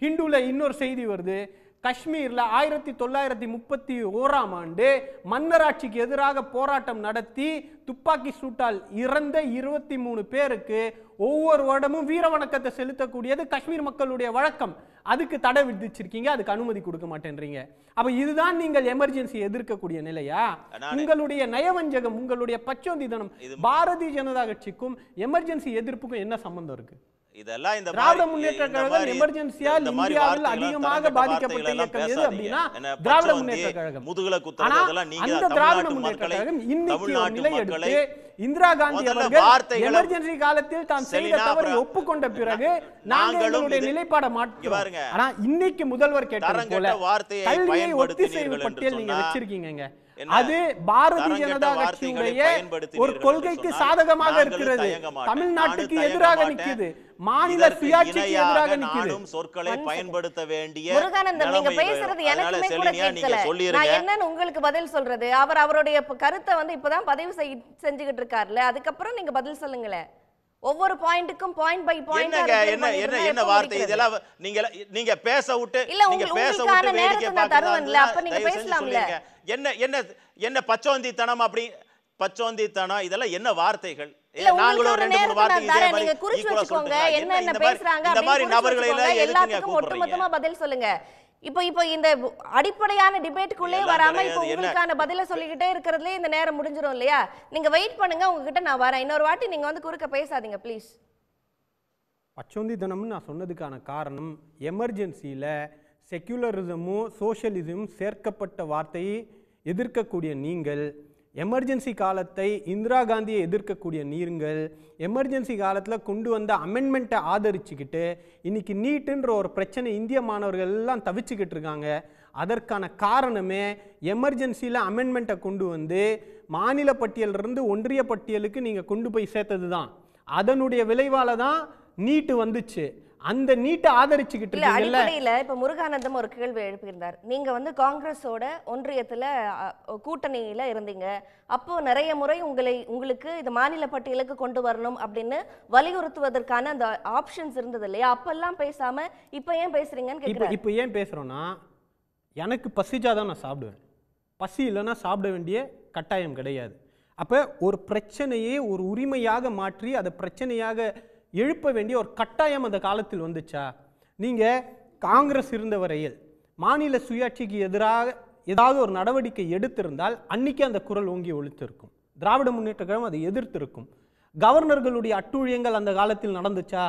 Speaker 5: ஹிந்துவில் இன்னொரு செய்தி வருது காஷ்மீரில் ஆயிரத்தி தொள்ளாயிரத்தி முப்பத்தி ஓராம் ஆண்டு மன்னராட்சிக்கு எதிராக போராட்டம் நடத்தி துப்பாக்கி சூட்டால் இறந்த இருபத்தி மூணு பேருக்கு ஒவ்வொரு வருடமும் வீர வணக்கத்தை செலுத்தக்கூடியது காஷ்மீர் மக்களுடைய வழக்கம் அதுக்கு தடை விதிச்சிருக்கீங்க அதுக்கு அனுமதி கொடுக்க மாட்டேன்றீங்க அப்ப இதுதான் நீங்கள் எமர்ஜென்சி எதிர்க்கக்கூடிய நிலையா உங்களுடைய நயவஞ்சகம் உங்களுடைய பச்சோந்தி தனம் பாரதிய ஜனதா கட்சிக்கும் எமர்ஜென்சி எதிர்ப்புக்கும் என்ன சம்பந்தம் இருக்கு
Speaker 4: இந்திரா காந்தி
Speaker 5: காலத்தில் தான் பிறகு நிலைப்பாட மாற்றுவாருங்க ஆனா இன்னைக்கு முதல்வர் கேட்டாரு பட்டியல் நீங்க வச்சிருக்கீங்க அது பாரதிய ஜனதா கட்சியுடைய ஒரு கொள்கைக்கு சாதகமாக இருக்கிறது தமிழ்நாட்டுக்கு எதிராக நிற்குது மாநில சுயாட்சிக்கு எதிராக நிற்குது
Speaker 4: சொற்களை பயன்படுத்த வேண்டிய முருகானந்தம் நீங்க பேசுறது எனக்குமே கூட கேட்கல நான்
Speaker 2: என்னன்னு உங்களுக்கு பதில் சொல்றது அவர் அவருடைய கருத்தை வந்து இப்பதான் பதிவு செஞ்சுக்கிட்டு இருக்காருல்ல அதுக்கப்புறம் நீங்க பதில் சொல்லுங்களேன் ஒவ்வொரு பாயிண்ட்டுக்கும் பாயிண்ட் பை பாயிண்ட் என்ன என்ன என்ன வார்த்தை இதெல்லாம்
Speaker 4: நீங்க நீங்க பேச விட்டு இல்ல நீங்க பேச விட்டு வேடிக்கை பார்க்கறதுல அப்ப நீங்க பேசலாம்ல என்ன என்ன என்ன பச்சோந்தித்தனம் அப்படி பச்சோந்தித்தனம் இதெல்லாம் என்ன வார்த்தைகள் நாங்களும் ரெண்டு மூணு வார்த்தை இதே மாதிரி குறிச்சு வச்சுக்கோங்க என்ன என்ன பேசுறாங்க இந்த மாதிரி நபர்களை எல்லாம் எதுக்குங்க ஒட்டுமொத்தமா
Speaker 2: பதில் சொல்லுங்க இப்போ இப்போ இந்த அடிப்படையான டிபேட்டுக்குள்ளே வராம இப்போ உங்களுக்கான பதில சொல்லிக்கிட்டே இருக்கிறதுலே இந்த நேரம் முடிஞ்சிடும் இல்லையா நீங்க வெயிட் பண்ணுங்க உங்ககிட்ட நான் வரேன் இன்னொரு வாட்டி நீங்க வந்து குறுக்க பேசாதீங்க ப்ளீஸ்
Speaker 5: பச்சோந்தி தினம்னு நான் சொன்னதுக்கான காரணம் எமர்ஜென்சியில் செக்யூலரிசமும் சோஷியலிசமும் சேர்க்கப்பட்ட வார்த்தையை எதிர்க்கக்கூடிய நீங்கள் எமர்ஜென்சி காலத்தை இந்திரா காந்தியை எதிர்க்கக்கூடிய நீருங்கள் எமர்ஜென்சி காலத்தில் கொண்டு வந்த அமெண்ட்மெண்ட்டை ஆதரிச்சுக்கிட்டு இன்றைக்கி நீட்டுன்ற ஒரு பிரச்சனை இந்திய மாணவர்கள் எல்லாம் தவிச்சுக்கிட்டு இருக்காங்க அதற்கான காரணமே எமர்ஜென்சியில் அமெண்ட்மெண்ட்டை கொண்டு வந்து மாநில பட்டியலிருந்து ஒன்றிய பட்டியலுக்கு நீங்கள் கொண்டு போய் சேர்த்தது தான் அதனுடைய விளைவால் தான் நீட்டு வந்துச்சு அந்த நீட்டை ஆதரிச்சுக்கிட்டு இல்லை அடிப்படையில
Speaker 2: இப்போ முருகானந்தம் ஒரு கேள்வி எழுப்பியிருந்தார் நீங்கள் வந்து காங்கிரஸோட ஒன்றியத்தில் கூட்டணியில் இருந்தீங்க அப்போ நிறைய முறை உங்களை உங்களுக்கு இது மாநில பட்டியலுக்கு கொண்டு வரணும் அப்படின்னு வலியுறுத்துவதற்கான அந்த ஆப்ஷன்ஸ் இருந்தது இல்லையா அப்பெல்லாம் பேசாமல் இப்போ ஏன் பேசுறீங்கன்னு கேட்குறேன் இப்போ
Speaker 5: ஏன் பேசுகிறோன்னா எனக்கு பசிச்சா தான் நான் சாப்பிடுவேன் பசி இல்லைன்னா சாப்பிட வேண்டிய கட்டாயம் கிடையாது அப்போ ஒரு பிரச்சனையே ஒரு உரிமையாக மாற்றி அதை பிரச்சனையாக எழுப்ப வேண்டிய ஒரு கட்டாயம் அந்த காலத்தில் வந்துச்சா நீங்கள் காங்கிரஸ் இருந்த வரையில் மாநில சுயாட்சிக்கு எதிராக ஏதாவது ஒரு நடவடிக்கை எடுத்திருந்தால் அன்னைக்கு அந்த குரல் ஓங்கி ஒழித்திருக்கும் திராவிட முன்னேற்ற கழகம் அதை எதிர்த்திருக்கும் கவர்னர்களுடைய அட்டுழியங்கள் அந்த காலத்தில் நடந்துச்சா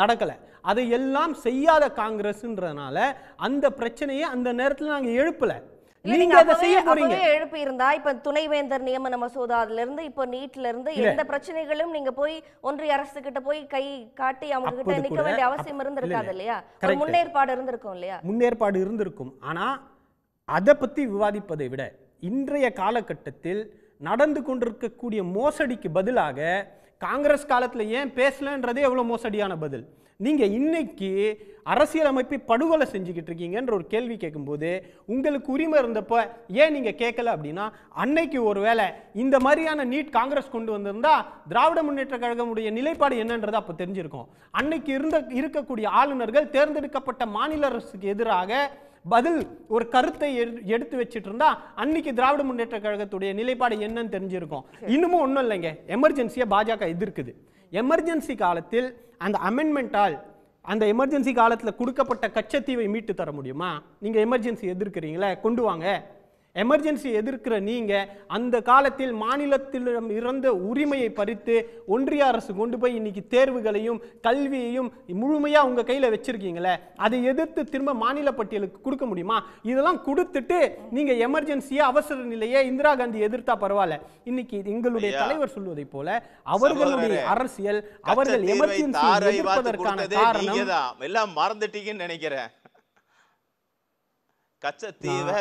Speaker 5: நடக்கலை அதையெல்லாம் செய்யாத காங்கிரஸ்ன்றதுனால அந்த பிரச்சனையை அந்த நேரத்தில் நாங்கள் எழுப்பலை நீங்க அதை செய்ய போறீங்க
Speaker 2: எழுப்பி இருந்தா இப்ப துணைவேந்தர் நியமன மசோதால இருந்து இப்ப நீட்ல இருந்து எந்த பிரச்சனைகளும் நீங்க போய் ஒன்றிய அரசு கிட்ட போய் கை காட்டி அவங்க கிட்ட நிக்க வேண்டிய அவசியம் இருந்திருக்காது இல்லையா முன்னேற்பாடு இருந்திருக்கும் இல்லையா
Speaker 5: முன்னேற்பாடு இருந்திருக்கும் ஆனா அத பத்தி விவாதிப்பதை விட இன்றைய காலகட்டத்தில் நடந்து கொண்டிருக்கக்கூடிய மோசடிக்கு பதிலாக காங்கிரஸ் காலத்துல ஏன் பேசலன்றதே எவ்வளவு மோசடியான பதில் நீங்கள் இன்னைக்கு அரசியலமைப்பை படுகொலை செஞ்சுக்கிட்டு இருக்கீங்கன்ற ஒரு கேள்வி கேட்கும்போது உங்களுக்கு உரிமை இருந்தப்போ ஏன் நீங்கள் கேட்கல அப்படின்னா அன்னைக்கு ஒரு வேளை இந்த மாதிரியான நீட் காங்கிரஸ் கொண்டு வந்திருந்தா திராவிட முன்னேற்ற கழகமுடைய நிலைப்பாடு என்னன்றது அப்போ தெரிஞ்சிருக்கும் அன்னைக்கு இருந்த இருக்கக்கூடிய ஆளுநர்கள் தேர்ந்தெடுக்கப்பட்ட மாநில அரசுக்கு எதிராக பதில் ஒரு கருத்தை எடுத்து வச்சுட்டு இருந்தா அன்னைக்கு திராவிட முன்னேற்ற கழகத்துடைய நிலைப்பாடு என்னன்னு தெரிஞ்சிருக்கும் இன்னமும் ஒன்றும் இல்லைங்க எமர்ஜென்சியை பாஜக எதிர்க்குது எமர்ஜென்சி காலத்தில் அந்த அமெண்ட்மெண்ட்டால் அந்த எமர்ஜென்சி காலத்தில் கொடுக்கப்பட்ட கச்சத்தீவை மீட்டு தர முடியுமா நீங்கள் எமர்ஜென்சி எதிர்க்கிறீங்களே கொண்டு வாங்க எமர்ஜென்சி எதிர்க்கிற நீங்கள் அந்த காலத்தில் மாநிலத்திலும் இருந்த உரிமையை பறித்து ஒன்றிய அரசு கொண்டு போய் இன்னைக்கு தேர்வுகளையும் கல்வியையும் முழுமையாக உங்கள் கையில் வச்சுருக்கீங்களே அதை எதிர்த்து திரும்ப மாநில பட்டியலுக்கு கொடுக்க முடியுமா இதெல்லாம் கொடுத்துட்டு நீங்கள் எமர்ஜென்சியை அவசர நிலையை இந்திரா காந்தி எதிர்த்தா பரவாயில்ல இன்னைக்கு எங்களுடைய தலைவர் சொல்வதை போல அவர்களுடைய அரசியல் அவர்கள் எமர்ஜென்சி எதிர்ப்பதற்கான காரணம்
Speaker 4: எல்லாம் மறந்துட்டீங்கன்னு நினைக்கிறேன் கச்சத்தீவை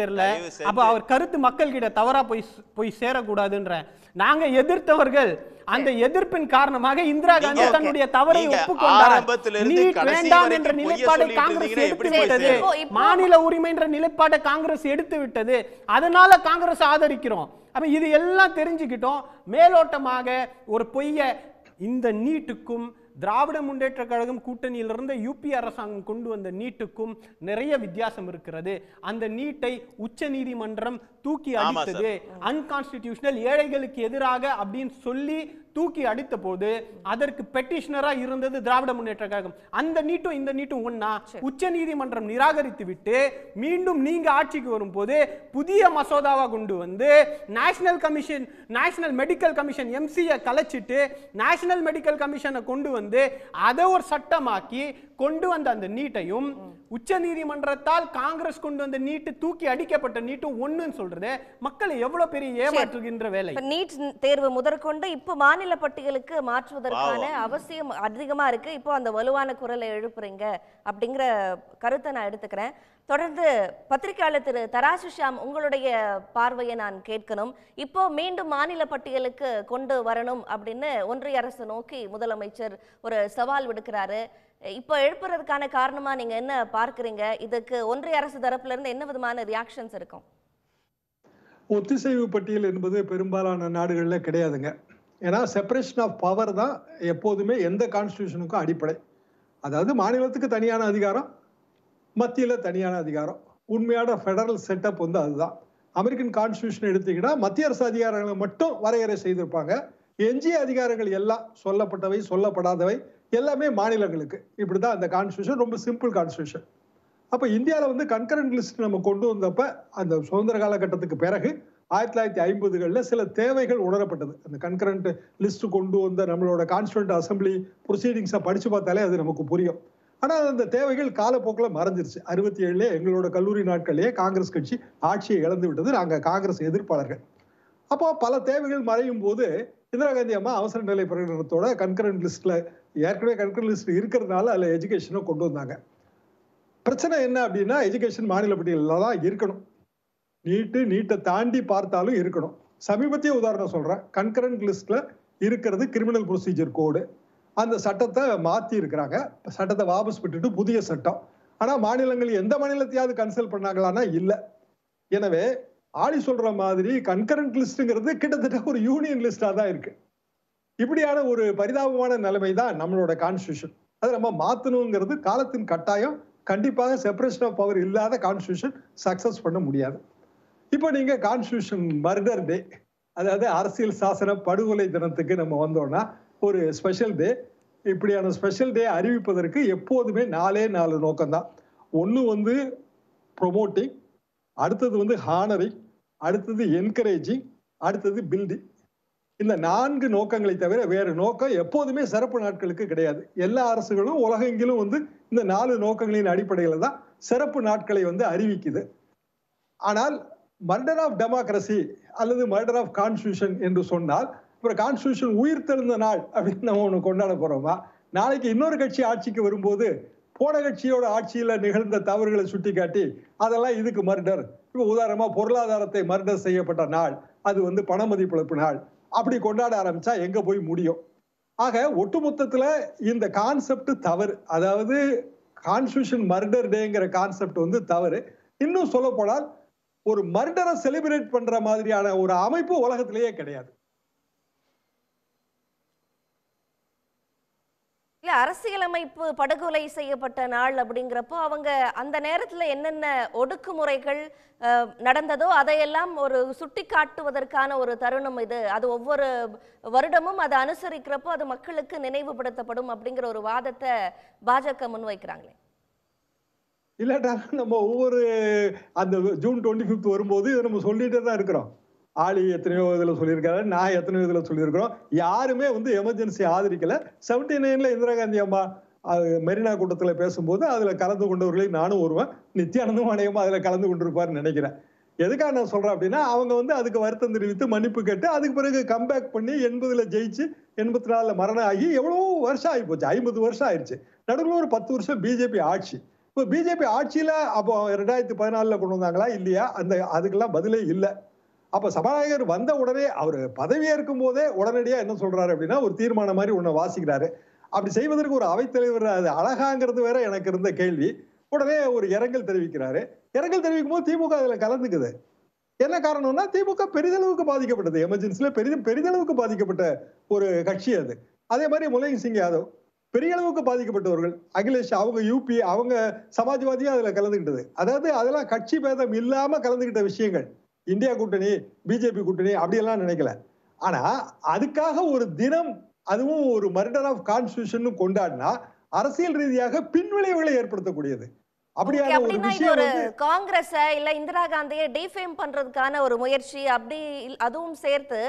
Speaker 4: தெரியல
Speaker 5: அப்ப அவர் கருத்து மக்கள் தவறா போய் போய் சேரக்கூடாதுன்ற நாங்க எதிர்த்தவர்கள் அந்த எதிர்ப்பின் காரணமாக இந்திரா காந்தி தன்னுடைய தவறை ஒப்புக்கொண்டார் நீட் என்ற நிலைப்பாடை காங்கிரஸ் எடுத்து விட்டது மாநில உரிமை என்ற நிலைப்பாடை காங்கிரஸ் எடுத்து விட்டது அதனால காங்கிரஸ் ஆதரிக்கிறோம் அப்ப இது எல்லாம் தெரிஞ்சுக்கிட்டோம் மேலோட்டமாக ஒரு பொய்ய இந்த நீட்டுக்கும் திராவிட முன்னேற்ற கழகம் கூட்டணியில் இருந்த யூபி அரசாங்கம் கொண்டு வந்த நீட்டுக்கும் நிறைய வித்தியாசம் இருக்கிறது அந்த நீட்டை உச்ச நீதிமன்றம் தூக்கி அமைத்தது அன்கான்ஸ்டிடியூஷனல் ஏழைகளுக்கு எதிராக அப்படின்னு சொல்லி தூக்கி அடித்த போது அதற்கு பெட்டிஷனரா இருந்தது திராவிட முன்னேற்ற கழகம் அந்த நீட்டும் இந்த நீட்டும் ஒன்னா உச்ச நீதிமன்றம் நிராகரித்து விட்டு மீண்டும் நீங்க ஆட்சிக்கு வரும்போது புதிய மசோதாவை கொண்டு வந்து national commission national medical commission எம்சியை கலைச்சிட்டு நேஷனல் மெடிக்கல் கமிஷனை கொண்டு வந்து அதை ஒரு சட்டமாக்கி கொண்டு வந்த அந்த நீட்டையும் உச்ச நீதிமன்றத்தால் காங்கிரஸ் கொண்டு வந்த நீட்டு தூக்கி அடிக்கப்பட்ட நீட்டும் ஒண்ணுன்னு சொல்றது மக்களை எவ்வளவு பெரிய ஏமாற்றுகின்ற வேலை
Speaker 2: நீட் தேர்வு முதற்கொண்டு இப்ப மாநில பட்டியலுக்கு மாற்றுவதற்கான அவசியம் அதிகமா இருக்கு இப்போ அந்த வலுவான குரலை எழுப்புறீங்க அப்படிங்கிற கருத்தை நான் எடுத்துக்கிறேன் தொடர்ந்து பத்திரிகையாளர் திரு தராசு ஷியாம் உங்களுடைய பார்வையை நான் கேட்கணும் இப்போ மீண்டும் மாநில பட்டியலுக்கு கொண்டு வரணும் அப்படின்னு ஒன்றிய அரசு நோக்கி முதலமைச்சர் ஒரு சவால் விடுக்கிறாரு இப்போ எழுப்புறதுக்கான காரணமாக நீங்கள் என்ன பார்க்குறீங்க இதுக்கு ஒன்றிய அரசு இருந்து என்ன விதமான ரியாக்ஷன்ஸ் இருக்கும்
Speaker 7: ஒத்திசைவு பட்டியல் என்பது பெரும்பாலான நாடுகளில் கிடையாதுங்க ஏன்னா செப்பரேஷன் ஆஃப் பவர் தான் எப்போதுமே எந்த கான்ஸ்டியூஷனுக்கும் அடிப்படை அதாவது மாநிலத்துக்கு தனியான அதிகாரம் மத்தியில் தனியான அதிகாரம் உண்மையான ஃபெடரல் செட்டப் வந்து அதுதான் அமெரிக்கன் கான்ஸ்டியூஷன் எடுத்தீங்கன்னா மத்திய அரசு அதிகாரங்களை மட்டும் வரையறை செய்திருப்பாங்க எஞ்சிய அதிகாரங்கள் எல்லாம் சொல்லப்பட்டவை சொல்லப்படாதவை எல்லாமே மாநிலங்களுக்கு இப்படி தான் அந்த கான்ஸ்டியூஷன் ரொம்ப சிம்பிள் கான்ஸ்டியூஷன் அப்போ இந்தியாவில் வந்து கன்கரண்ட் லிஸ்ட் நம்ம கொண்டு வந்தப்ப அந்த சுதந்திர காலகட்டத்துக்கு பிறகு ஆயிரத்தி தொள்ளாயிரத்தி ஐம்பதுகளில் சில தேவைகள் உணரப்பட்டது அந்த கன்கரண்ட் லிஸ்ட் கொண்டு வந்த நம்மளோட கான்ஸ்டுவன்ட் அசம்பிளி ப்ரொசீடிங்ஸை படித்து பார்த்தாலே அது நமக்கு புரியும் ஆனால் அந்த தேவைகள் காலப்போக்கில் மறைஞ்சிருச்சு அறுபத்தி ஏழுல எங்களோட கல்லூரி நாட்கள்லேயே காங்கிரஸ் கட்சி ஆட்சியை இழந்து விட்டது நாங்கள் காங்கிரஸ் எதிர்ப்பாளர்கள் அப்போ பல தேவைகள் மறையும் போது இந்திரா காந்தி அம்மா அவசர நிலை பிரகடனத்தோட கன்கரண்ட் லிஸ்ட்டில் ஏற்கனவே கரிக்குலர் லிஸ்ட் இருக்கிறதுனால அதில் எஜுகேஷனும் கொண்டு வந்தாங்க பிரச்சனை என்ன அப்படின்னா எஜுகேஷன் மாநில பட்டியலில் தான் இருக்கணும் நீட்டு நீட்டை தாண்டி பார்த்தாலும் இருக்கணும் சமீபத்திய உதாரணம் சொல்கிறேன் கன்கரண்ட் லிஸ்ட்டில் இருக்கிறது கிரிமினல் ப்ரொசீஜர் கோடு அந்த சட்டத்தை மாற்றி இருக்கிறாங்க சட்டத்தை வாபஸ் விட்டுட்டு புதிய சட்டம் ஆனால் மாநிலங்கள் எந்த மாநிலத்தையாவது கன்சல்ட் பண்ணாங்களான்னா இல்லை எனவே ஆடி சொல்கிற மாதிரி கன்கரண்ட் லிஸ்ட்டுங்கிறது கிட்டத்தட்ட ஒரு யூனியன் லிஸ்ட்டாக தான் இருக்குது இப்படியான ஒரு பரிதாபமான நிலைமை தான் நம்மளோட கான்ஸ்டியூஷன் அதை நம்ம மாற்றணுங்கிறது காலத்தின் கட்டாயம் கண்டிப்பாக செப்பரேஷன் ஆஃப் பவர் இல்லாத கான்ஸ்டியூஷன் சக்ஸஸ் பண்ண முடியாது இப்போ நீங்கள் கான்ஸ்டியூஷன் மர்டர் டே அதாவது அரசியல் சாசன படுகொலை தினத்துக்கு நம்ம வந்தோம்னா ஒரு ஸ்பெஷல் டே இப்படியான ஸ்பெஷல் டே அறிவிப்பதற்கு எப்போதுமே நாலே நாலு நோக்கம்தான் ஒன்று வந்து ப்ரொமோட்டிங் அடுத்தது வந்து ஹானரிங் அடுத்தது என்கரேஜிங் அடுத்தது பில்டிங் இந்த நான்கு நோக்கங்களை தவிர வேறு நோக்கம் எப்போதுமே சிறப்பு நாட்களுக்கு கிடையாது எல்லா அரசுகளும் உலகெங்கிலும் வந்து இந்த நாலு நோக்கங்களின் அடிப்படையில் தான் சிறப்பு நாட்களை வந்து அறிவிக்குது ஆனால் மர்டர் ஆஃப் டெமோக்ரஸி அல்லது மர்டர் ஆஃப் கான்ஸ்டியூஷன் என்று சொன்னால் அப்புறம் கான்ஸ்டியூஷன் உயிர் தெழுந்த நாள் அப்படின்னு நம்ம ஒன்று கொண்டாட போகிறோமா நாளைக்கு இன்னொரு கட்சி ஆட்சிக்கு வரும்போது போன கட்சியோட ஆட்சியில் நிகழ்ந்த தவறுகளை சுட்டி காட்டி அதெல்லாம் இதுக்கு மர்டர் இப்போ உதாரணமாக பொருளாதாரத்தை மர்டர் செய்யப்பட்ட நாள் அது வந்து பணமதிப்பிழப்பு நாள் அப்படி கொண்டாட ஆரம்பிச்சா எங்க போய் முடியும் ஆக ஒட்டுமொத்தத்துல இந்த கான்செப்ட் தவறு அதாவது கான்ஸ்டியூஷன் மர்டர் டேங்கிற கான்செப்ட் வந்து தவறு இன்னும் சொல்ல போனால் ஒரு மர்டரை செலிப்ரேட் பண்ற மாதிரியான ஒரு அமைப்பு உலகத்திலேயே கிடையாது
Speaker 2: இல்ல அரசியலமைப்பு படுகொலை செய்யப்பட்ட நாள் அப்படிங்கிறப்போ அவங்க அந்த நேரத்துல என்னென்ன ஒடுக்குமுறைகள் நடந்ததோ அதையெல்லாம் ஒரு சுட்டி காட்டுவதற்கான ஒரு தருணம் இது அது ஒவ்வொரு வருடமும் அதை அனுசரிக்கிறப்போ அது மக்களுக்கு நினைவுபடுத்தப்படும் அப்படிங்கிற ஒரு வாதத்தை பாஜக முன்வைக்கிறாங்களே
Speaker 7: இல்லாட்டா நம்ம ஒவ்வொரு அந்த ஜூன் டுவெண்ட்டி ஃபிஃப்த் வரும்போது நம்ம சொல்லிட்டே தான் இருக்கிறோம் ஆளி எத்தனையோ இதில் சொல்லியிருக்காரு நான் எத்தனையோ இதில் சொல்லியிருக்கிறோம் யாருமே வந்து எமர்ஜென்சி ஆதரிக்கல செவன்டி நைனில் இந்திரா காந்தி அம்மா அது மெரினா கூட்டத்தில் பேசும்போது அதில் கலந்து கொண்டவர்களையும் நானும் வருவேன் நித்யானந்தும் அனையமாக அதில் கலந்து கொண்டிருப்பார்னு நினைக்கிறேன் எதுக்காக நான் சொல்கிறேன் அப்படின்னா அவங்க வந்து அதுக்கு வருத்தம் தெரிவித்து மன்னிப்பு கேட்டு அதுக்கு பிறகு கம்பேக் பண்ணி எண்பதில் ஜெயிச்சு எண்பத்தி நாலில் மரணம் ஆகி எவ்வளோ வருஷம் ஆகி போச்சு ஐம்பது வருஷம் ஆயிடுச்சு நடுவில் ஒரு பத்து வருஷம் பிஜேபி ஆட்சி இப்போ பிஜேபி ஆட்சியில் அப்போ ரெண்டாயிரத்தி பதினாலில் கொண்டு வந்தாங்களா இல்லையா அந்த அதுக்கெல்லாம் பதிலே இல்லை அப்ப சபாநாயகர் வந்த உடனே அவர் பதவியேற்கும் போதே உடனடியா என்ன சொல்றாரு அப்படின்னா ஒரு தீர்மானம் மாதிரி ஒண்ணு வாசிக்கிறாரு அப்படி செய்வதற்கு ஒரு அவைத்தலைவர் அது அழகாங்கிறது வேற எனக்கு இருந்த கேள்வி உடனே ஒரு இரங்கல் தெரிவிக்கிறாரு இரங்கல் தெரிவிக்கும் போது திமுக அதுல கலந்துக்குது என்ன காரணம்னா திமுக பெரிதளவுக்கு பாதிக்கப்பட்டது எமர்ஜென்சில பெரிதும் பெரிதளவுக்கு பாதிக்கப்பட்ட ஒரு கட்சி அது அதே மாதிரி முலயன் சிங் யாதவ் பெரிய அளவுக்கு பாதிக்கப்பட்டவர்கள் அகிலேஷ் அவங்க யூபி அவங்க சமாஜ்வாதியும் அதுல கலந்துக்கிட்டது அதாவது அதெல்லாம் கட்சி பேதம் இல்லாம கலந்துகிட்ட விஷயங்கள் இந்தியா கூட்டணி பிஜேபி கூட்டணி அப்படியெல்லாம் நினைக்கல ஆனா அதுக்காக ஒரு தினம் அதுவும் ஒரு மர்டர் ஆஃப் கான்ஸ்டியூஷன் கொண்டாடினா அரசியல் ரீதியாக பின்விளைவுகளை ஏற்படுத்தக்கூடியது
Speaker 2: காங்கிரஸ் இல்ல இந்திரா காந்தியை டிஃபேம் பண்றதுக்கான ஒரு முயற்சி அப்படி அதுவும் சேர்த்து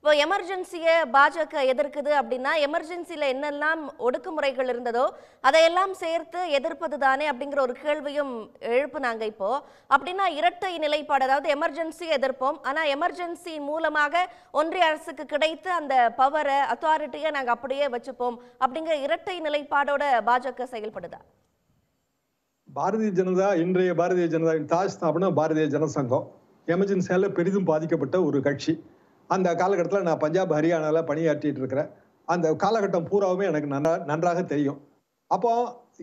Speaker 2: இப்போ எமர்ஜென்சியை பாஜக எதிர்க்குது அப்படின்னா எமர்ஜென்சியில் என்னெல்லாம் ஒடுக்குமுறைகள் இருந்ததோ அதையெல்லாம் சேர்த்து எதிர்ப்பது தானே அப்படிங்கிற ஒரு கேள்வியும் எழுப்புனாங்க இப்போ அப்படின்னா இரட்டை நிலைப்பாடு அதாவது எமர்ஜென்சியை எதிர்ப்போம் ஆனால் எமர்ஜென்சி மூலமாக ஒன்றிய அரசுக்கு கிடைத்து அந்த பவரை அத்தாரிட்டியை நாங்கள் அப்படியே வச்சுப்போம் அப்படிங்கிற இரட்டை நிலைப்பாடோட பாஜக செயல்படுதா
Speaker 7: பாரதிய ஜனதா இன்றைய பாரதிய ஜனதாவின் தாஜ் ஸ்தாபனம் பாரதிய ஜனசங்கம் எமர்ஜென்சியால பெரிதும் பாதிக்கப்பட்ட ஒரு கட்சி அந்த காலகட்டத்தில் நான் பஞ்சாப் ஹரியானாவில் பணியாற்றிட்டு இருக்கிறேன் அந்த காலகட்டம் பூராவுமே எனக்கு நன்றா நன்றாக தெரியும் அப்போ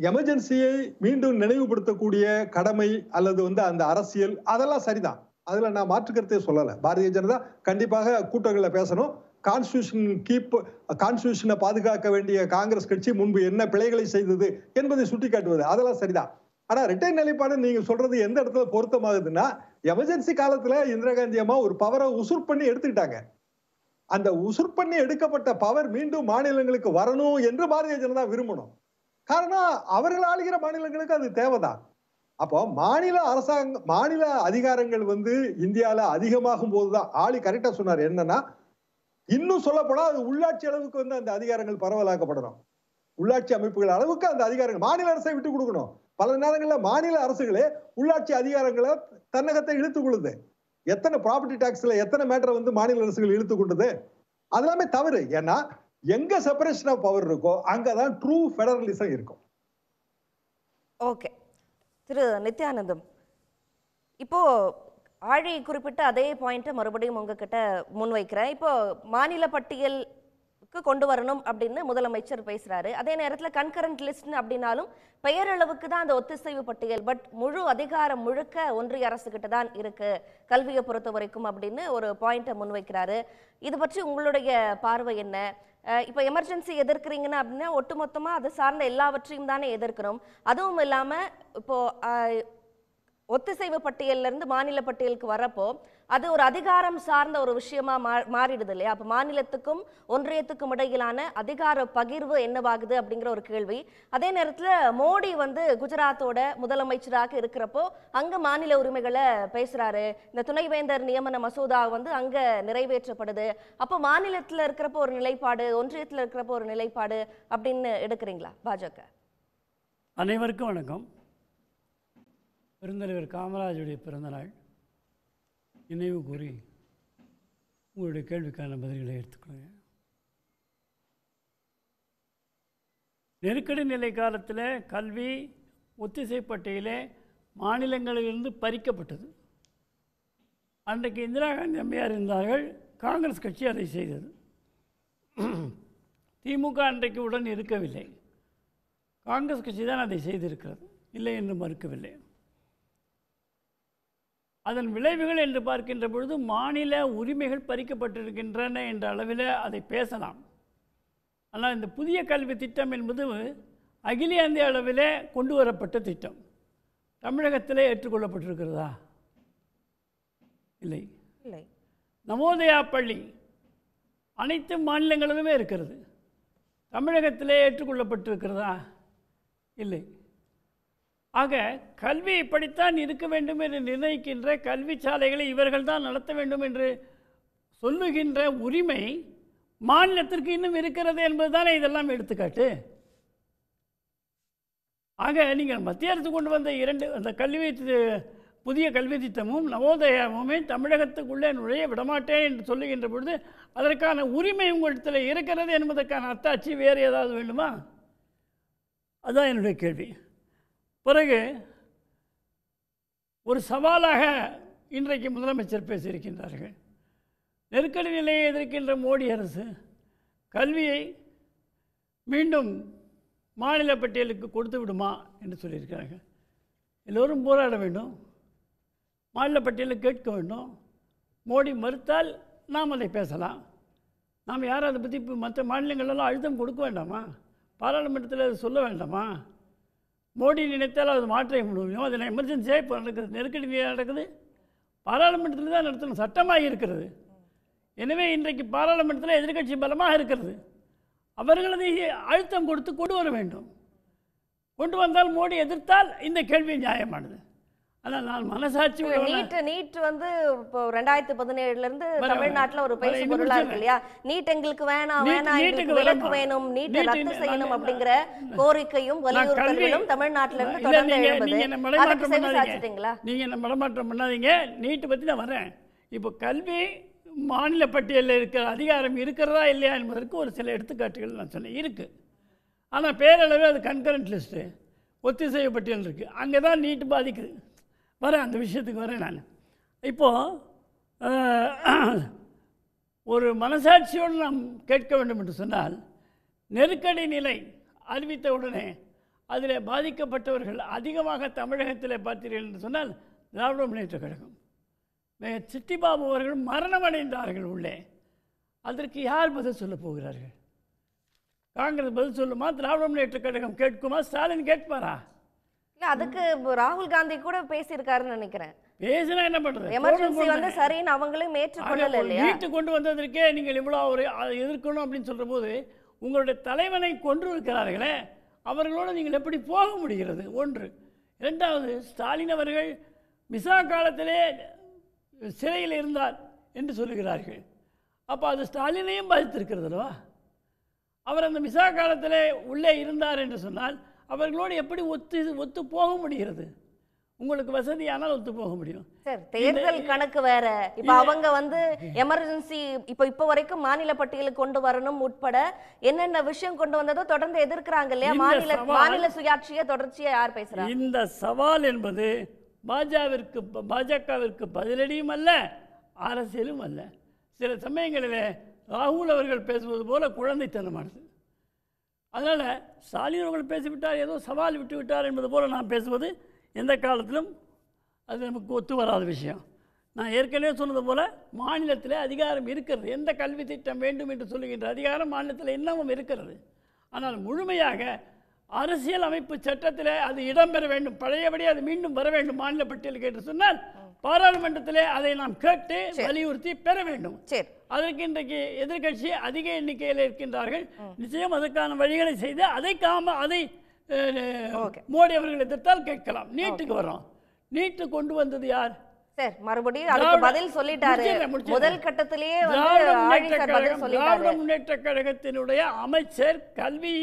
Speaker 7: எமர்ஜென்சியை மீண்டும் நினைவுபடுத்தக்கூடிய கடமை அல்லது வந்து அந்த அரசியல் அதெல்லாம் சரிதான் அதில் நான் மாற்றுக்கிறதே சொல்லலை பாரதிய ஜனதா கண்டிப்பாக கூட்டங்களில் பேசணும் கான்ஸ்டியூஷன் கீப் கான்ஸ்டியூஷனை பாதுகாக்க வேண்டிய காங்கிரஸ் கட்சி முன்பு என்ன பிழைகளை செய்தது என்பதை சுட்டிக்காட்டுவது அதெல்லாம் சரிதான் ஆனால் ரிட்டைன் நிலைப்பாடு நீங்கள் சொல்றது எந்த இடத்துல பொருத்தமாகுதுன்னா எமர்ஜென்சி காலத்துல இந்திரா காந்தி அம்மா ஒரு பவரை உசுர் பண்ணி எடுத்துக்கிட்டாங்க அந்த உசுர் பண்ணி எடுக்கப்பட்ட பவர் மீண்டும் மாநிலங்களுக்கு வரணும் என்று பாரதிய ஜனதா விரும்பணும் காரணம் அவர்கள் ஆளுகிற மாநிலங்களுக்கு அது தேவைதான் அப்போ மாநில அரசாங்க மாநில அதிகாரங்கள் வந்து இந்தியாவில் அதிகமாகும் போதுதான் ஆளி கரெக்டா சொன்னார் என்னன்னா இன்னும் சொல்லப்போனால் அது உள்ளாட்சி அளவுக்கு வந்து அந்த அதிகாரங்கள் பரவலாக்கப்படணும் உள்ளாட்சி அமைப்புகள் அளவுக்கு அந்த அதிகாரங்கள் மாநில அரசை விட்டு கொடுக்கணும் பல நேரங்களில் மாநில அரசுகளே உள்ளாட்சி அதிகாரங்களை தன்னகத்தை இழுத்து கொள்ளுது எத்தனை ப்ராப்பர்ட்டி டாக்ஸ்ல எத்தனை மேட்டரை வந்து மாநில அரசுகள் இழுத்து கொண்டது அது எல்லாமே தவறு ஏன்னா எங்க செப்பரேஷன் ஆஃப் பவர் இருக்கோ அங்கதான் ட்ரூ ஃபெடரலிசம் இருக்கும்
Speaker 2: ஓகே திரு நித்யானந்தம் இப்போ ஆழி குறிப்பிட்ட அதே பாயிண்ட்டை மறுபடியும் உங்ககிட்ட முன்வைக்கிறேன் இப்போ மாநில பட்டியல் கொண்டு வரணும் அப்படின்னு முதலமைச்சர் பேசுறாரு அதே நேரத்தில் கன்கரண்ட் லிஸ்ட் அப்படின்னாலும் பெயரளவுக்கு தான் அந்த ஒத்திசைவு பட்டியல் பட் முழு அதிகாரம் முழுக்க ஒன்றிய அரசு கிட்ட தான் இருக்கு கல்வியை பொறுத்த வரைக்கும் அப்படின்னு ஒரு பாயிண்ட்டை முன்வைக்கிறாரு இது பற்றி உங்களுடைய பார்வை என்ன இப்போ எமர்ஜென்சி எதிர்க்கிறீங்கன்னா அப்படின்னா ஒட்டுமொத்தமாக அது சார்ந்த எல்லாவற்றையும் தானே எதிர்க்கிறோம் அதுவும் இல்லாமல் இப்போ ஒத்திசைவு பட்டியல்லேருந்து மாநில பட்டியலுக்கு வரப்போ அது ஒரு அதிகாரம் சார்ந்த ஒரு விஷயமா மாறிடுது இல்லையா அப்போ மாநிலத்துக்கும் ஒன்றியத்துக்கும் இடையிலான அதிகார பகிர்வு என்னவாகுது அப்படிங்கிற ஒரு கேள்வி அதே நேரத்தில் மோடி வந்து குஜராத்தோட முதலமைச்சராக இருக்கிறப்போ அங்கே மாநில உரிமைகளை பேசுகிறாரு இந்த துணைவேந்தர் நியமன மசோதா வந்து அங்கே நிறைவேற்றப்படுது அப்ப மாநிலத்தில் இருக்கிறப்போ ஒரு நிலைப்பாடு ஒன்றியத்தில் இருக்கிறப்போ ஒரு நிலைப்பாடு அப்படின்னு எடுக்கிறீங்களா பாஜக
Speaker 6: அனைவருக்கும் வணக்கம் பெருந்தலைவர் காமராஜுடைய பிறந்தநாள் நினைவு கூறி உங்களுடைய கேள்விக்கான பதில்களை எடுத்துக்கோங்க நெருக்கடி நிலை காலத்தில் கல்வி ஒத்திசைப்பட்டியிலே மாநிலங்களிலிருந்து பறிக்கப்பட்டது அன்றைக்கு இந்திரா காந்தி அம்மையார் இருந்தார்கள் காங்கிரஸ் கட்சி அதை செய்தது திமுக அன்றைக்கு உடன் இருக்கவில்லை காங்கிரஸ் கட்சி தான் அதை செய்திருக்கிறது இல்லை என்று மறுக்கவில்லை அதன் விளைவுகள் என்று பார்க்கின்ற பொழுது மாநில உரிமைகள் பறிக்கப்பட்டிருக்கின்றன என்ற அளவில் அதை பேசலாம் ஆனால் இந்த புதிய கல்வி திட்டம் என்பது அகில இந்திய அளவில் கொண்டு வரப்பட்ட திட்டம் தமிழகத்தில் ஏற்றுக்கொள்ளப்பட்டிருக்கிறதா இல்லை இல்லை நவோதயா பள்ளி அனைத்து மாநிலங்களிலுமே இருக்கிறது தமிழகத்திலே ஏற்றுக்கொள்ளப்பட்டிருக்கிறதா இல்லை ஆக கல்வி இப்படித்தான் இருக்க வேண்டும் என்று நிர்ணயிக்கின்ற கல்வி சாலைகளை இவர்கள் தான் நடத்த வேண்டும் என்று சொல்லுகின்ற உரிமை மாநிலத்திற்கு இன்னும் இருக்கிறது என்பது தானே இதெல்லாம் எடுத்துக்காட்டு ஆக நீங்கள் மத்திய அரசு கொண்டு வந்த இரண்டு அந்த கல்வி புதிய கல்வி திட்டமும் நவோதயமுமே தமிழகத்துக்குள்ளே நுழைய விடமாட்டேன் என்று சொல்லுகின்ற பொழுது அதற்கான உரிமை உங்களிடத்தில் இருக்கிறது என்பதற்கான அத்தாட்சி வேறு ஏதாவது வேண்டுமா அதுதான் என்னுடைய கேள்வி பிறகு ஒரு சவாலாக இன்றைக்கு முதலமைச்சர் பேசியிருக்கின்றார்கள் நெருக்கடி நிலையை எதிர்க்கின்ற மோடி அரசு கல்வியை மீண்டும் மாநில பட்டியலுக்கு கொடுத்து விடுமா என்று சொல்லியிருக்கிறாங்க எல்லோரும் போராட வேண்டும் மாநில பட்டியலில் கேட்க வேண்டும் மோடி மறுத்தால் நாம் அதை பேசலாம் நாம் யாரும் அதை பற்றி மற்ற மாநிலங்களெல்லாம் அழுத்தம் கொடுக்க வேண்டாமா பாராளுமன்றத்தில் அதை சொல்ல வேண்டாமா மோடி நினைத்தால் அது மாற்றை முடியும் அதில் எமர்ஜென்சியாக இப்போ நடக்குது நெருக்கடி நடக்குது பாராளுமன்றத்தில் தான் நடத்தணும் சட்டமாக இருக்கிறது எனவே இன்றைக்கு பாராளுமன்றத்தில் எதிர்கட்சி பலமாக இருக்கிறது அவர்களது அழுத்தம் கொடுத்து கொண்டு வர வேண்டும் கொண்டு வந்தால் மோடி எதிர்த்தால் இந்த கேள்வி நியாயமானது நான் மனசாட்சி
Speaker 2: வந்து இப்போ ரெண்டாயிரத்தி பதினேழுல இருந்து தமிழ்நாட்டுல ஒரு இருக்கு இல்லையா எங்களுக்கு வேணாம் வேணாம் வேணும் செய்யணும் அப்படிங்கிற கோரிக்கையும் இருந்து
Speaker 6: நீங்க மடமாற்றம் பண்ணாதீங்க நீட்டை பத்தி நான் இப்போ கல்வி மாநில பட்டியலில் இருக்கிற அதிகாரம் இருக்கிறதா இல்லையா என்பதற்கு ஒரு சில எடுத்துக்காட்டுகள் நான் சொன்னேன் இருக்கு ஆனால் பேரளவில் அது கன்கரண்ட் லிஸ்ட்டு ஒத்திசைவு பட்டியல் இருக்குது அங்கே தான் நீட்டு பாதிக்குது வரேன் அந்த விஷயத்துக்கு வரேன் நான் இப்போது ஒரு மனசாட்சியோடு நாம் கேட்க வேண்டும் என்று சொன்னால் நெருக்கடி நிலை அறிவித்த உடனே அதில் பாதிக்கப்பட்டவர்கள் அதிகமாக தமிழகத்தில் பார்த்தீர்கள் என்று சொன்னால் திராவிட முன்னேற்ற கழகம் சித்திபாபு அவர்கள் மரணமடைந்தார்கள் உள்ளே அதற்கு யார் பதில் சொல்லப் போகிறார்கள் காங்கிரஸ் பதில் சொல்லுமா திராவிட முன்னேற்ற கழகம் கேட்குமா ஸ்டாலின் கேட்பாரா
Speaker 2: இல்லை அதுக்கு ராகுல் காந்தி கூட பேசியிருக்காருன்னு நினைக்கிறேன்
Speaker 6: பேசினா என்ன பண்றது எமர்ஜென்சி வந்து சரின்னு
Speaker 2: அவங்களும் ஏற்றுக்கொள்ளல இல்லையா வீட்டு
Speaker 6: கொண்டு வந்ததற்கே நீங்கள் இவ்வளோ ஒரு எதிர்க்கணும் அப்படின்னு சொல்கிற போது உங்களுடைய தலைவனை கொன்று இருக்கிறார்களே அவர்களோடு நீங்கள் எப்படி போக முடிகிறது ஒன்று இரண்டாவது ஸ்டாலின் அவர்கள் மிசா காலத்திலே சிறையில் இருந்தார் என்று சொல்லுகிறார்கள் அப்போ அது ஸ்டாலினையும் பாதித்திருக்கிறது அல்லவா அவர் அந்த மிசா காலத்திலே உள்ளே இருந்தார் என்று சொன்னால் அவர்களோடு எப்படி ஒத்து ஒத்து போக முடிகிறது உங்களுக்கு வசதியானால் ஒத்து போக முடியும்
Speaker 2: சார் தேர்தல் கணக்கு வேற இப்ப அவங்க வந்து எமர்ஜென்சி இப்ப இப்ப வரைக்கும் மாநில பட்டியலுக்கு கொண்டு வரணும் உட்பட என்னென்ன விஷயம் கொண்டு வந்ததோ தொடர்ந்து எதிர்க்கிறாங்க இல்லையா மாநில மாநில சுயாட்சியை தொடர்ச்சியா யார் பேசுறாங்க
Speaker 6: இந்த சவால் என்பது பாஜகவிற்கு பாஜகவிற்கு பதிலடியும் அல்ல அரசியலும் அல்ல சில சமயங்களிலே ராகுல் அவர்கள் பேசுவது போல குழந்தைத்தனமானது அதனால் ஸ்டாலின் அவர்கள் பேசிவிட்டார் ஏதோ சவால் விட்டு விட்டார் என்பது போல் நான் பேசுவது எந்த காலத்திலும் அது நமக்கு ஒத்து வராத விஷயம் நான் ஏற்கனவே சொன்னது போல் மாநிலத்தில் அதிகாரம் இருக்கிறது எந்த கல்வி திட்டம் வேண்டும் என்று சொல்லுகின்ற அதிகாரம் மாநிலத்தில் இன்னமும் இருக்கிறது ஆனால் முழுமையாக அரசியல் அமைப்பு சட்டத்தில் அது இடம்பெற வேண்டும் பழையபடி அது மீண்டும் வர வேண்டும் மாநில பட்டியலுக்கு என்று சொன்னால் பாராளுமன்றத்திலே அதை நாம் கேட்டு வலியுறுத்தி பெற வேண்டும் அதற்கு இன்றைக்கு எதிர்கட்சி அதிக எண்ணிக்கையில் இருக்கின்றார்கள் நிச்சயம் அதற்கான வழிகளை செய்து அதை காம அதை மோடி அவர்கள் எதிர்த்தால் கேட்கலாம் நீட்டுக்கு வரோம் நீட்டு கொண்டு வந்தது யார் சார் மறுபடியும் அதுக்கு பதில் சொல்லிட்டாரு முதல்
Speaker 2: கட்டத்திலேயே வந்து பதில்
Speaker 6: முன்னேற்ற கழகத்தினுடைய அமைச்சர் கல்வி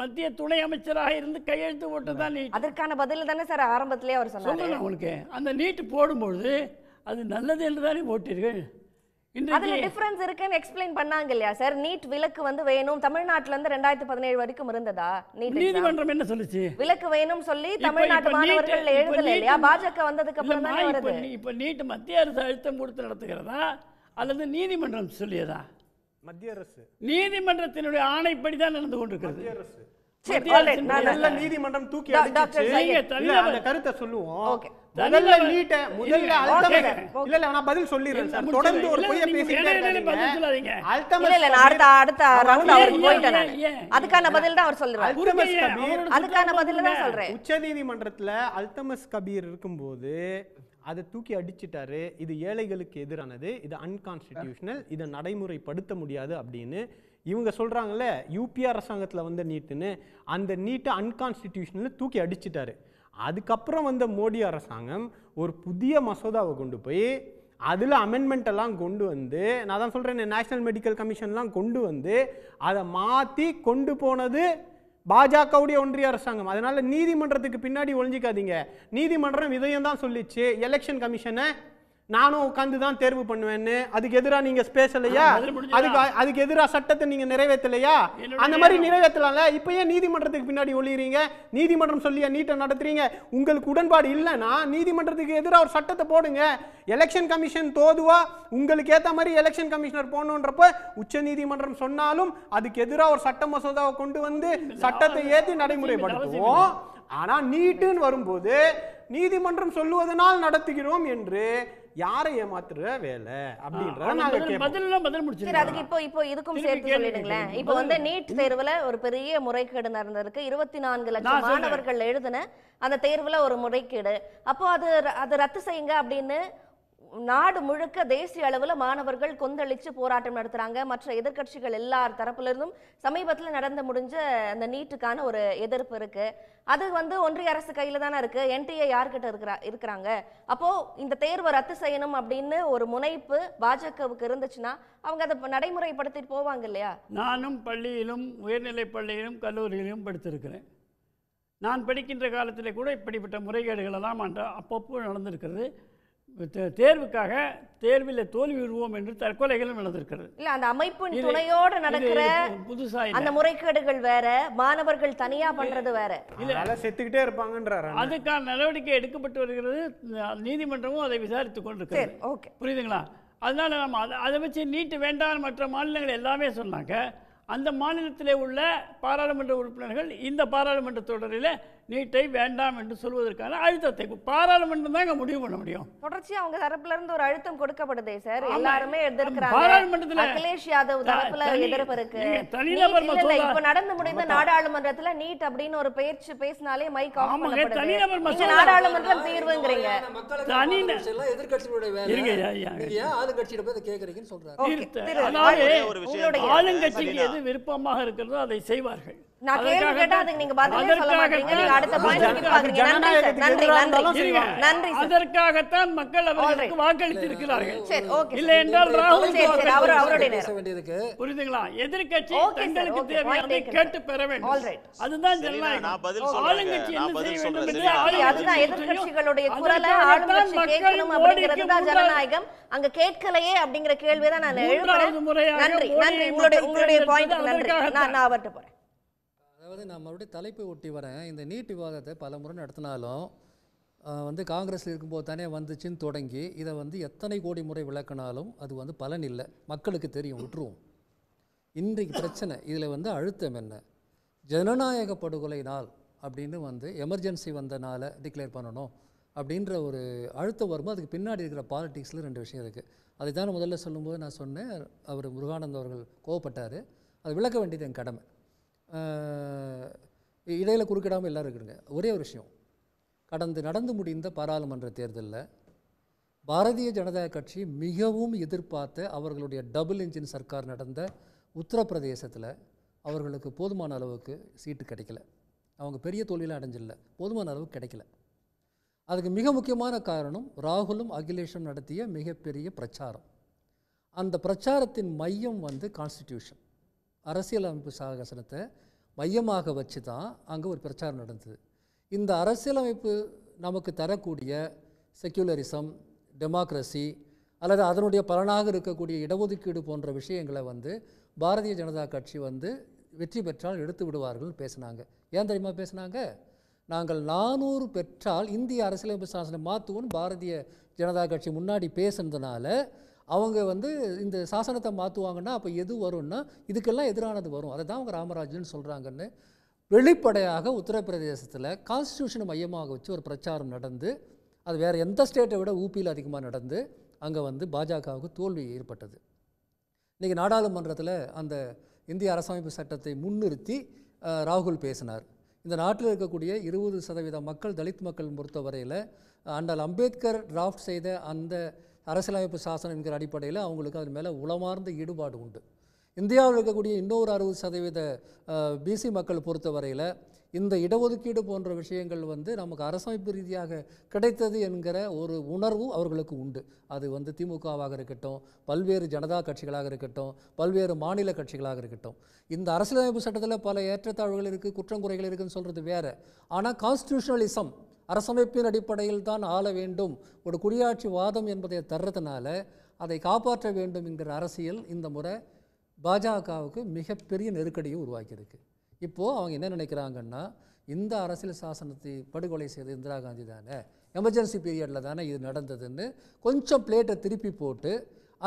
Speaker 6: மத்திய துணை அமைச்சராக இருந்து கையெழுத்து
Speaker 2: போட்டு நீட் அதற்கான பதில் தானே சார் ஆரம்பத்திலே அவர் சொன்னார் உங்களுக்கு
Speaker 6: அந்த நீட் போடும்பொழுது அது நல்லது என்று தானே போட்டீர்கள்
Speaker 2: அதுல டிஃபரன்ஸ் இருக்குன்னு எக்ஸ்பிளைன் பண்ணாங்க இல்லையா சார் நீட் விலக்கு வந்து வேணும் தமிழ்நாட்டுல இருந்து ரெண்டாயிரத்தி பதினேழு வரைக்கும் இருந்ததா நீட்
Speaker 6: நீதிமன்றம் என்ன சொல்லுச்சு
Speaker 2: விலக்கு வேணும் சொல்லி தமிழ்நாட்டு மாணவர்கள் எழுதல இல்லையா பாஜக வந்ததுக்கு அப்புறம் தான் வருது
Speaker 6: இப்ப நீட் மத்திய அரசு அழுத்தம் கொடுத்து நடத்துகிறதா அல்லது நீதிமன்றம் சொல்லியதா மத்திய அரசு நீதிமன்றத்தினுடைய ஆணைப்படி தான் நடந்து கொண்டிருக்கிறது மத்திய அரசு நீதிமன்றம்
Speaker 5: தூக்கி கருத்தை சொல்லுவோம் நான் பதில் சார் தொடர்ந்து ஒரு
Speaker 2: அல்தமஸ் அடுத்த அடுத்த ரவுண்ட் போயிட்டேன் அதுக்கான பதில் தான் அவர்
Speaker 5: கபீர் இருக்கும் போது அல்தமஸ் கபீர் அதை தூக்கி அடிச்சிட்டாரு இது ஏழைகளுக்கு எதிரானது இது அன்கான்ஸ்டிடியூஷனல் இதை நடைமுறைப்படுத்த முடியாது அப்படின்னு இவங்க சொல்கிறாங்கல்ல யூபி அரசாங்கத்தில் வந்த நீட்டுன்னு அந்த நீட்டை அன்கான்ஸ்டிடியூஷனல் தூக்கி அடிச்சிட்டாரு அதுக்கப்புறம் வந்த மோடி அரசாங்கம் ஒரு புதிய மசோதாவை கொண்டு போய் அதில் அமெண்ட்மெண்ட்டெல்லாம் கொண்டு வந்து நான் தான் சொல்கிறேன் நேஷனல் மெடிக்கல் கமிஷன்லாம் கொண்டு வந்து அதை மாற்றி கொண்டு போனது பாஜகவுடைய ஒன்றிய அரசாங்கம் அதனால நீதிமன்றத்துக்கு பின்னாடி ஒழிஞ்சிக்காதீங்க நீதிமன்றம் இதயம் தான் சொல்லிச்சு எலெக்ஷன் கமிஷனை நானும் உட்காந்து தான் தேர்வு பண்ணுவேன்னு அதுக்கு எதிராக நீங்க ஸ்பேஸ் இல்லையா அதுக்கு அதுக்கு எதிராக சட்டத்தை நீங்க நிறைவேற்றலையா அந்த மாதிரி நிறைவேற்றலாம்ல இப்போ ஏன் நீதிமன்றத்துக்கு பின்னாடி ஒழியறீங்க நீதிமன்றம் சொல்லியா நீட்டை நடத்துறீங்க உங்களுக்கு உடன்பாடு இல்லைன்னா நீதிமன்றத்துக்கு எதிராக ஒரு சட்டத்தை போடுங்க எலெக்ஷன் கமிஷன் தோதுவா உங்களுக்கு ஏற்ற மாதிரி எலெக்ஷன் கமிஷனர் போகணுன்றப்ப உச்ச நீதிமன்றம் சொன்னாலும் அதுக்கு எதிராக ஒரு சட்ட மசோதாவை கொண்டு வந்து சட்டத்தை ஏற்றி நடைமுறைப்படுத்துவோம் ஆனால் நீட்டுன்னு வரும்போது நீதிமன்றம் சொல்லுவதனால் நடத்துகிறோம் என்று யாரை ஏமாத்துற வேலை அப்படின்ற
Speaker 2: அதுக்கு இப்போ இப்போ இதுக்கும் சேர்த்து சொல்லிடுங்களேன் இப்போ வந்து நீட் தேர்வுல ஒரு பெரிய முறைகேடு நடந்திருக்கு இருபத்தி நான்கு லட்சம் மாணவர்கள் எழுதுன அந்த தேர்வுல ஒரு முறைகேடு அப்போ அது அது ரத்து செய்யுங்க அப்படின்னு நாடு முழுக்க தேசிய அளவில் மாணவர்கள் கொந்தளிச்சு போராட்டம் நடத்துறாங்க மற்ற எதிர்கட்சிகள் எல்லா தரப்புலேருந்தும் சமீபத்தில் நடந்து முடிஞ்ச அந்த நீட்டுக்கான ஒரு எதிர்ப்பு இருக்கு அது வந்து ஒன்றிய அரசு கையில் தானே இருக்கு என்டிஏ யார்கிட்ட இருக்கிறா இருக்கிறாங்க அப்போ இந்த தேர்வை ரத்து செய்யணும் அப்படின்னு ஒரு முனைப்பு பாஜகவுக்கு இருந்துச்சுன்னா அவங்க அதை நடைமுறைப்படுத்திட்டு போவாங்க இல்லையா
Speaker 6: நானும் பள்ளியிலும் உயர்நிலை பள்ளியிலும் கல்லூரியிலும் படித்திருக்கிறேன் நான் படிக்கின்ற காலத்தில் கூட இப்படிப்பட்ட முறைகேடுகளெல்லாம் அப்பப்போ நடந்திருக்கிறது தேர்வுக்காக தேர்வில் தோல்வி விடுவோம் என்று தற்கொலைகளும் நடந்திருக்கிறது
Speaker 2: இல்ல அந்த அமைப்பின் துணையோடு நடக்கிற புதுசாக அந்த முறைகேடுகள் வேற மாணவர்கள் தனியா பண்றது வேற இல்ல
Speaker 5: செத்துக்கிட்டே இருப்பாங்கன்றாரு
Speaker 2: அதுக்கான நடவடிக்கை எடுக்கப்பட்டு வருகிறது நீதிமன்றமும் அதை விசாரித்து
Speaker 6: கொண்டிருக்கிறது ஓகே புரியுதுங்களா அதனால நம்ம அதை அதை வச்சு நீட்டு வேண்டாம் மற்ற மாநிலங்கள் எல்லாமே சொன்னாங்க அந்த மாநிலத்திலே உள்ள பாராளுமன்ற உறுப்பினர்கள் இந்த பாராளுமன்ற தொடரில் நீட்டை வேண்டாம் என்று சொல்வதற்கான அழுத்தத்தை பாராளுமன்றம் தான் முடிவு பண்ண முடியும்
Speaker 2: தொடர்ச்சி அவங்க தரப்புல இருந்து ஒரு அழுத்தம் கொடுக்கப்படுதே சார் எல்லாருமே எதிர்க்கிறாங்க பாராளுமன்றத்துல அகிலேஷ் யாதவ் தரப்புல எதிர்ப்பு இருக்கு தனிநபர் இப்ப நடந்து முடிந்த நாடாளுமன்றத்துல நீட் அப்படின்னு ஒரு பேச்சு பேசினாலே மைக் ஆஃப் தனிநபர் மசோதா நாடாளுமன்றம் தீர்வுங்கிறீங்க தனி
Speaker 3: இருங்க ஆளுங்கட்சியிட போய் சொல்றாங்க ஆளுங்கட்சிக்கு
Speaker 6: எது விருப்பமாக இருக்கிறதோ அதை செய்வார்கள் நான் கேள்வி கேட்டா அதுக்கு நீங்க பதிலே சொல்ல மாட்டீங்க நீங்க அடுத்த பாயிண்ட் பாக்குறீங்க நன்றி நன்றி நன்றி அதற்காகத்தான் மக்கள் வாக்களித்து இருக்கிறார்கள் சரி ஓகே இல்ல என்றால் ராகுல் சரி அவர் அவருடைய வேண்டியிருக்கு எதிர்க்கட்சி தங்களுக்கு தேவையானதை கேட்டு பெற வேண்டும் ஆல்ரைட் அதுதான் ஜனநாயகம் நான்
Speaker 4: பதில் சொல்றேன்
Speaker 2: அதுதான் எதிர்க்கட்சிகளுடைய ஆளுங்கட்சி கேட்கணும் அப்படிங்கிறது தான் ஜனநாயகம் அங்க கேட்கலையே அப்படிங்கிற கேள்வி தான் நான் எழுப்புறேன் நன்றி நன்றி உங்களுடைய உங்களுடைய பாயிண்ட் நன்றி நான் நான் அவர்கிட்ட போறேன்
Speaker 3: அதாவது நான் மறுபடியும் தலைப்பை ஒட்டி வரேன் இந்த நீட் விவாதத்தை பல முறை நடத்தினாலும் வந்து காங்கிரஸில் இருக்கும்போது தானே வந்துச்சுன்னு தொடங்கி இதை வந்து எத்தனை கோடி முறை விளக்கினாலும் அது வந்து பலன் இல்லை மக்களுக்கு தெரியும் விட்டுருவோம் இன்றைக்கு பிரச்சனை இதில் வந்து அழுத்தம் என்ன ஜனநாயக படுகொலை நாள் அப்படின்னு வந்து எமர்ஜென்சி வந்த நாளை டிக்ளேர் பண்ணணும் அப்படின்ற ஒரு அழுத்தம் வரும்போது அதுக்கு பின்னாடி இருக்கிற பாலிட்டிக்ஸில் ரெண்டு விஷயம் இருக்குது அதுதான் முதல்ல சொல்லும்போது நான் சொன்னேன் அவர் முருகானந்த் அவர்கள் கோவப்பட்டார் அது விளக்க வேண்டியது என் கடமை இடையில் குறுக்கிடாமல் எல்லோரும் இருக்குங்க ஒரே ஒரு விஷயம் கடந்து நடந்து முடிந்த பாராளுமன்ற தேர்தலில் பாரதிய ஜனதா கட்சி மிகவும் எதிர்பார்த்த அவர்களுடைய டபுள் இன்ஜின் சர்க்கார் நடந்த உத்தரப்பிரதேசத்தில் அவர்களுக்கு போதுமான அளவுக்கு சீட்டு கிடைக்கல அவங்க பெரிய தொழிலாக அடைஞ்சில்ல போதுமான அளவுக்கு கிடைக்கல அதுக்கு மிக முக்கியமான காரணம் ராகுலும் அகிலேஷும் நடத்திய மிகப்பெரிய பிரச்சாரம் அந்த பிரச்சாரத்தின் மையம் வந்து கான்ஸ்டிடியூஷன் அரசியலமைப்பு சாகசனத்தை மையமாக வச்சு தான் அங்கே ஒரு பிரச்சாரம் நடந்தது இந்த அரசியலமைப்பு நமக்கு தரக்கூடிய செக்யூலரிசம் டெமோக்ரஸி அல்லது அதனுடைய பலனாக இருக்கக்கூடிய இடஒதுக்கீடு போன்ற விஷயங்களை வந்து பாரதிய ஜனதா கட்சி வந்து வெற்றி பெற்றால் எடுத்து விடுவார்கள் பேசினாங்க ஏன் தெரியுமா பேசினாங்க நாங்கள் நானூறு பெற்றால் இந்திய அரசியலமைப்பு சாசனம் மாற்றுவோன்னு பாரதிய ஜனதா கட்சி முன்னாடி பேசுனதுனால அவங்க வந்து இந்த சாசனத்தை மாற்றுவாங்கன்னா அப்போ எது வரும்னா இதுக்கெல்லாம் எதிரானது வரும் அதை தான் அவங்க ராமராஜன் சொல்கிறாங்கன்னு வெளிப்படையாக உத்தரப்பிரதேசத்தில் கான்ஸ்டியூஷனை மையமாக வச்சு ஒரு பிரச்சாரம் நடந்து அது வேறு எந்த ஸ்டேட்டை விட ஊபியில் அதிகமாக நடந்து அங்கே வந்து பாஜகவுக்கு தோல்வி ஏற்பட்டது இன்றைக்கி நாடாளுமன்றத்தில் அந்த இந்திய அரசமைப்பு சட்டத்தை முன்னிறுத்தி ராகுல் பேசினார் இந்த நாட்டில் இருக்கக்கூடிய இருபது சதவீத மக்கள் தலித் மக்கள் பொறுத்தவரையில் அண்டால் அம்பேத்கர் டிராஃப்ட் செய்த அந்த அரசியலமைப்பு சாசனம் என்கிற அடிப்படையில் அவங்களுக்கு அது மேலே உளமார்ந்த ஈடுபாடு உண்டு இந்தியாவில் இருக்கக்கூடிய இன்னொரு அறுபது சதவீத பிசி மக்கள் பொறுத்தவரையில் இந்த இடஒதுக்கீடு போன்ற விஷயங்கள் வந்து நமக்கு அரசமைப்பு ரீதியாக கிடைத்தது என்கிற ஒரு உணர்வு அவர்களுக்கு உண்டு அது வந்து திமுகவாக இருக்கட்டும் பல்வேறு ஜனதா கட்சிகளாக இருக்கட்டும் பல்வேறு மாநில கட்சிகளாக இருக்கட்டும் இந்த அரசியலமைப்பு சட்டத்தில் பல ஏற்றத்தாழ்வுகள் இருக்குது குற்றங்குறைகள் இருக்குதுன்னு சொல்கிறது வேறு ஆனால் கான்ஸ்டியூஷனலிசம் அரசமைப்பின் அடிப்படையில் தான் ஆள வேண்டும் ஒரு குடியாட்சி வாதம் என்பதை தர்றதுனால அதை காப்பாற்ற வேண்டும் என்கிற அரசியல் இந்த முறை பாஜகவுக்கு மிகப்பெரிய நெருக்கடியை உருவாக்கியிருக்கு இப்போது அவங்க என்ன நினைக்கிறாங்கன்னா இந்த அரசியல் சாசனத்தை படுகொலை செய்த இந்திரா காந்தி தானே எமர்ஜென்சி பீரியடில் தானே இது நடந்ததுன்னு கொஞ்சம் பிளேட்டை திருப்பி போட்டு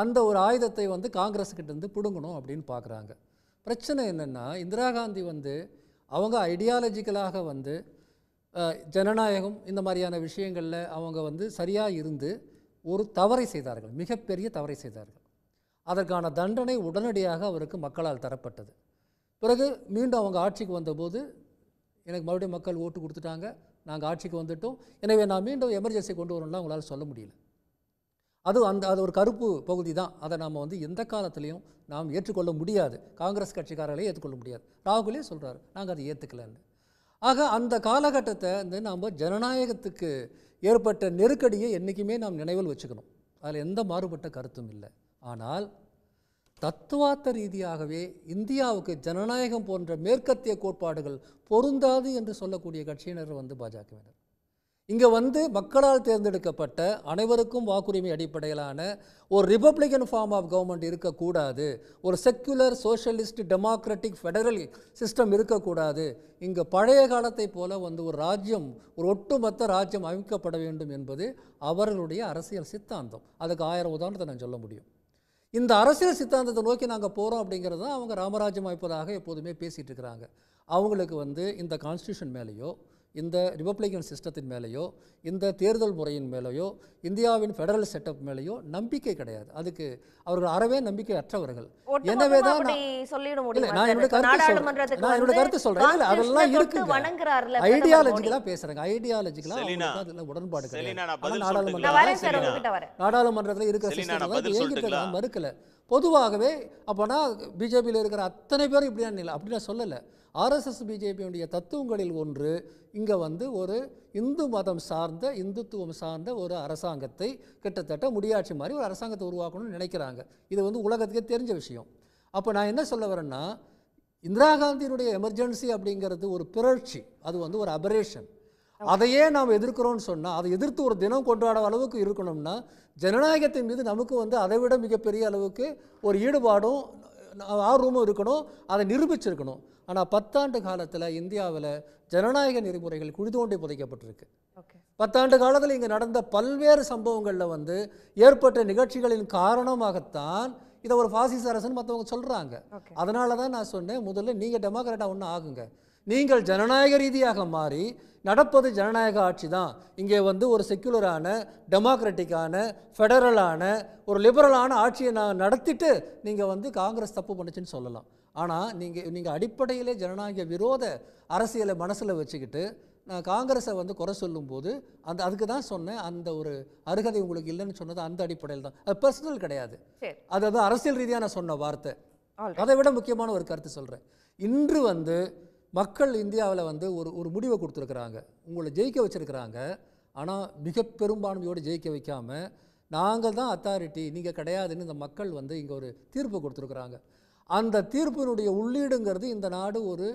Speaker 3: அந்த ஒரு ஆயுதத்தை வந்து காங்கிரஸ்கிட்டேருந்து பிடுங்கணும் அப்படின்னு பார்க்குறாங்க பிரச்சனை என்னென்னா இந்திரா காந்தி வந்து அவங்க ஐடியாலஜிக்கலாக வந்து ஜனநாயகம் இந்த மாதிரியான விஷயங்களில் அவங்க வந்து சரியாக இருந்து ஒரு தவறை செய்தார்கள் மிகப்பெரிய தவறை செய்தார்கள் அதற்கான தண்டனை உடனடியாக அவருக்கு மக்களால் தரப்பட்டது பிறகு மீண்டும் அவங்க ஆட்சிக்கு வந்தபோது எனக்கு மறுபடியும் மக்கள் ஓட்டு கொடுத்துட்டாங்க நாங்கள் ஆட்சிக்கு வந்துட்டோம் எனவே நான் மீண்டும் எமர்ஜென்சி கொண்டு வரோம்லாம் அவங்களால் சொல்ல முடியல அது அந்த அது ஒரு கருப்பு பகுதி தான் அதை நாம் வந்து எந்த காலத்திலையும் நாம் ஏற்றுக்கொள்ள முடியாது காங்கிரஸ் கட்சிக்காரர்களே ஏற்றுக்கொள்ள முடியாது ராகுலே சொல்கிறார் நாங்கள் அதை ஏற்றுக்கலன்னு ஆக அந்த காலகட்டத்தை வந்து நாம் ஜனநாயகத்துக்கு ஏற்பட்ட நெருக்கடியை என்றைக்குமே நாம் நினைவில் வச்சுக்கணும் அதில் எந்த மாறுபட்ட கருத்தும் இல்லை ஆனால் தத்துவார்த்த ரீதியாகவே இந்தியாவுக்கு ஜனநாயகம் போன்ற மேற்கத்திய கோட்பாடுகள் பொருந்தாது என்று சொல்லக்கூடிய கட்சியினர் வந்து பாஜகவினர் இங்கே வந்து மக்களால் தேர்ந்தெடுக்கப்பட்ட அனைவருக்கும் வாக்குரிமை அடிப்படையிலான ஒரு ரிப்பப்ளிக்கன் ஃபார்ம் ஆஃப் கவர்மெண்ட் இருக்கக்கூடாது ஒரு secular socialist democratic federal system இருக்கக்கூடாது இங்கே பழைய காலத்தை போல வந்து ஒரு ராஜ்யம் ஒரு ஒட்டுமொத்த ராஜ்யம் அமைக்கப்பட வேண்டும் என்பது அவர்களுடைய அரசியல் சித்தாந்தம் அதுக்கு ஆயிரம் உதாரணத்தை நான் சொல்ல முடியும் இந்த அரசியல் சித்தாந்தத்தை நோக்கி நாங்கள் போகிறோம் அப்படிங்கிறது தான் அவங்க ராமராஜ்யம் அமைப்பதாக எப்போதுமே பேசிகிட்டு இருக்கிறாங்க அவங்களுக்கு வந்து இந்த கான்ஸ்டியூஷன் மேலேயோ இந்த ரிப்பப்ளிக்கன் சிஸ்டத்தின் மேலேயோ இந்த தேர்தல் முறையின் மேலேயோ இந்தியாவின் ஃபெடரல் செட்டப் மேலேயோ நம்பிக்கை கிடையாது அதுக்கு அவர்கள் அறவே நம்பிக்கை அற்றவர்கள் எனவே தான்
Speaker 2: நான் கருத்து நான் என்னோட கருத்து சொல்றேன் இல்ல அதெல்லாம் இருக்கு ஐடியாலஜிக்கலா
Speaker 3: பேசுறாங்க ஐடியாலஜிக்கலா உடன்பாடு கிடையாது நாடாளுமன்ற நாடாளுமன்றத்தில் இருக்கிற சிஸ்டம் மறுக்கல பொதுவாகவே அப்போனா பிஜேபியில் இருக்கிற அத்தனை பேரும் இப்படி நான் இல்லை அப்படி சொல்லலை ஆர்எஸ்எஸ் பிஜேபியுடைய தத்துவங்களில் ஒன்று இங்கே வந்து ஒரு இந்து மதம் சார்ந்த இந்துத்துவம் சார்ந்த ஒரு அரசாங்கத்தை கிட்டத்தட்ட முடியாட்சி மாதிரி ஒரு அரசாங்கத்தை உருவாக்கணும்னு நினைக்கிறாங்க இது வந்து உலகத்துக்கே தெரிஞ்ச விஷயம் அப்போ நான் என்ன சொல்ல வரேன்னா இந்திரா காந்தியினுடைய எமர்ஜென்சி அப்படிங்கிறது ஒரு பிறழ்ச்சி அது வந்து ஒரு அபரேஷன் அதையே நாம் எதிர்க்கிறோம்னு சொன்னால் அதை எதிர்த்து ஒரு தினம் கொண்டாட அளவுக்கு இருக்கணும்னா ஜனநாயகத்தின் மீது நமக்கு வந்து அதை விட மிகப்பெரிய அளவுக்கு ஒரு ஈடுபாடும் ஆர்வமும் இருக்கணும் அதை நிரூபிச்சிருக்கணும் ஆனால் பத்தாண்டு காலத்தில் இந்தியாவில் ஜனநாயக நெறிமுறைகள் குடிதோண்டி புதைக்கப்பட்டிருக்கு பத்தாண்டு காலத்தில் இங்கே நடந்த பல்வேறு சம்பவங்களில் வந்து ஏற்பட்ட நிகழ்ச்சிகளின் காரணமாகத்தான் இதை ஒரு பாசிச அரசுன்னு மற்றவங்க சொல்கிறாங்க அதனால தான் நான் சொன்னேன் முதல்ல நீங்கள் டெமோக்ராட்டாக ஒன்று ஆகுங்க நீங்கள் ஜனநாயக ரீதியாக மாறி நடப்பது ஜனநாயக ஆட்சி தான் இங்கே வந்து ஒரு செக்யுலரான டெமோக்ராட்டிக்கான ஃபெடரலான ஒரு லிபரலான ஆட்சியை நான் நடத்திட்டு நீங்கள் வந்து காங்கிரஸ் தப்பு பண்ணுச்சுன்னு சொல்லலாம் ஆனால் நீங்கள் நீங்கள் அடிப்படையிலே ஜனநாயக விரோத அரசியலை மனசில் வச்சுக்கிட்டு நான் காங்கிரஸை வந்து குறை சொல்லும்போது அந்த அதுக்கு தான் சொன்னேன் அந்த ஒரு அருகதை உங்களுக்கு இல்லைன்னு சொன்னது அந்த அடிப்படையில் தான் அது பர்சனல் கிடையாது அதாவது அரசியல் ரீதியாக நான் சொன்ன வார்த்தை அதை விட முக்கியமான ஒரு கருத்து சொல்கிறேன் இன்று வந்து மக்கள் இந்தியாவில் வந்து ஒரு ஒரு முடிவை கொடுத்துருக்குறாங்க உங்களை ஜெயிக்க வச்சுருக்கிறாங்க ஆனால் மிக பெரும்பான்மையோடு ஜெயிக்க வைக்காமல் நாங்கள் தான் அத்தாரிட்டி நீங்கள் கிடையாதுன்னு இந்த மக்கள் வந்து இங்கே ஒரு தீர்ப்பு கொடுத்துருக்குறாங்க அந்த தீர்ப்பினுடைய உள்ளீடுங்கிறது இந்த நாடு ஒரு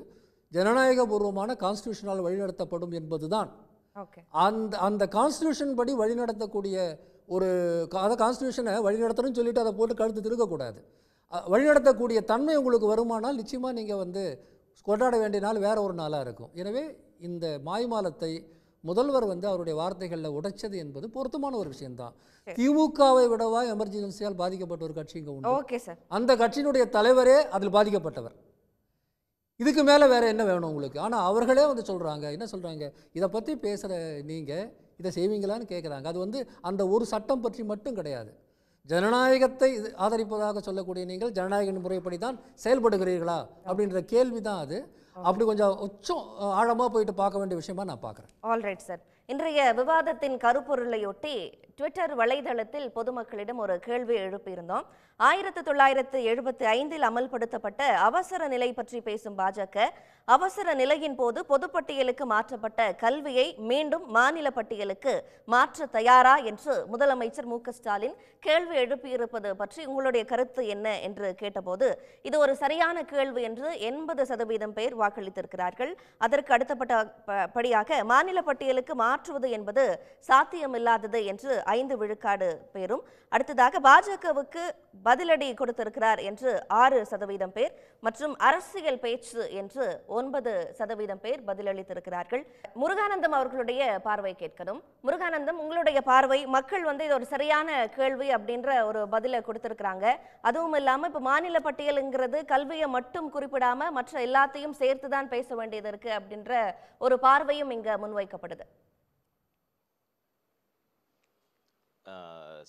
Speaker 3: ஜனநாயகபூர்வமான கான்ஸ்டியூஷனால் வழிநடத்தப்படும் என்பது தான் அந்த அந்த கான்ஸ்டியூஷன் படி வழிநடத்தக்கூடிய ஒரு அதை கான்ஸ்டியூஷனை வழிநடத்தணும்னு சொல்லிட்டு அதை போட்டு கழுத்து திருக்கக்கூடாது வழிநடத்தக்கூடிய தன்மை உங்களுக்கு வருமானால் நிச்சயமாக நீங்கள் வந்து கொண்டாட வேண்டிய நாள் வேறு ஒரு நாளாக இருக்கும் எனவே இந்த மாய்மாலத்தை முதல்வர் வந்து அவருடைய வார்த்தைகளில் உடைச்சது என்பது பொருத்தமான ஒரு விஷயம்தான் திமுகவை விடவா எமர்ஜென்சியால் பாதிக்கப்பட்ட ஒரு கட்சி இங்கே உண்டு ஓகே சார் அந்த கட்சியினுடைய தலைவரே அதில் பாதிக்கப்பட்டவர் இதுக்கு மேலே வேறு என்ன வேணும் உங்களுக்கு ஆனால் அவர்களே வந்து சொல்கிறாங்க என்ன சொல்கிறாங்க இதை பற்றி பேசுகிற நீங்கள் இதை செய்வீங்களான்னு கேட்குறாங்க அது வந்து அந்த ஒரு சட்டம் பற்றி மட்டும் கிடையாது ஜனநாயகத்தை ஆதரிப்பதாக சொல்லக்கூடிய நீங்கள் ஜனநாயக முறைப்படி தான் செயல்படுகிறீர்களா அப்படின்ற கேள்வி தான் அது அப்படி கொஞ்சம் உச்சம் ஆழமாக போயிட்டு பார்க்க வேண்டிய விஷயமா நான் பார்க்குறேன்
Speaker 2: ஆல்ரைட் சார் இன்றைய விவாதத்தின் கருப்பொருளையொட்டி ட்விட்டர் வலைதளத்தில் பொதுமக்களிடம் ஒரு கேள்வி எழுப்பியிருந்தோம் ஆயிரத்தி தொள்ளாயிரத்து எழுபத்தி ஐந்தில் அமல்படுத்தப்பட்ட அவசர நிலை பற்றி பேசும் பாஜக அவசர நிலையின் போது பொதுப்பட்டியலுக்கு மாற்றப்பட்ட கல்வியை மீண்டும் மாநில பட்டியலுக்கு மாற்ற தயாரா என்று முதலமைச்சர் மு ஸ்டாலின் கேள்வி எழுப்பியிருப்பது பற்றி உங்களுடைய கருத்து என்ன என்று கேட்டபோது இது ஒரு சரியான கேள்வி என்று எண்பது சதவீதம் பேர் வாக்களித்திருக்கிறார்கள் அதற்கு அடுத்தப்பட்ட படியாக மாநில பட்டியலுக்கு மாற்றுவது என்பது சாத்தியமில்லாதது என்று ஐந்து விழுக்காடு பேரும் அடுத்ததாக பாஜகவுக்கு பதிலடி கொடுத்திருக்கிறார் என்று ஆறு சதவீதம் பேர் மற்றும் அரசியல் பேச்சு என்று ஒன்பது சதவீதம் பேர் பதிலளித்திருக்கிறார்கள் முருகானந்தம் அவர்களுடைய பார்வை கேட்கணும் முருகானந்தம் உங்களுடைய பார்வை மக்கள் வந்து இது ஒரு சரியான கேள்வி அப்படின்ற ஒரு பதிலை கொடுத்திருக்கிறாங்க அதுவும் இல்லாமல் இப்போ மாநில பட்டியலுங்கிறது கல்வியை மட்டும் குறிப்பிடாம மற்ற எல்லாத்தையும் சேர்த்து தான் பேச வேண்டியது இருக்கு அப்படின்ற ஒரு பார்வையும் இங்கே முன்வைக்கப்படுது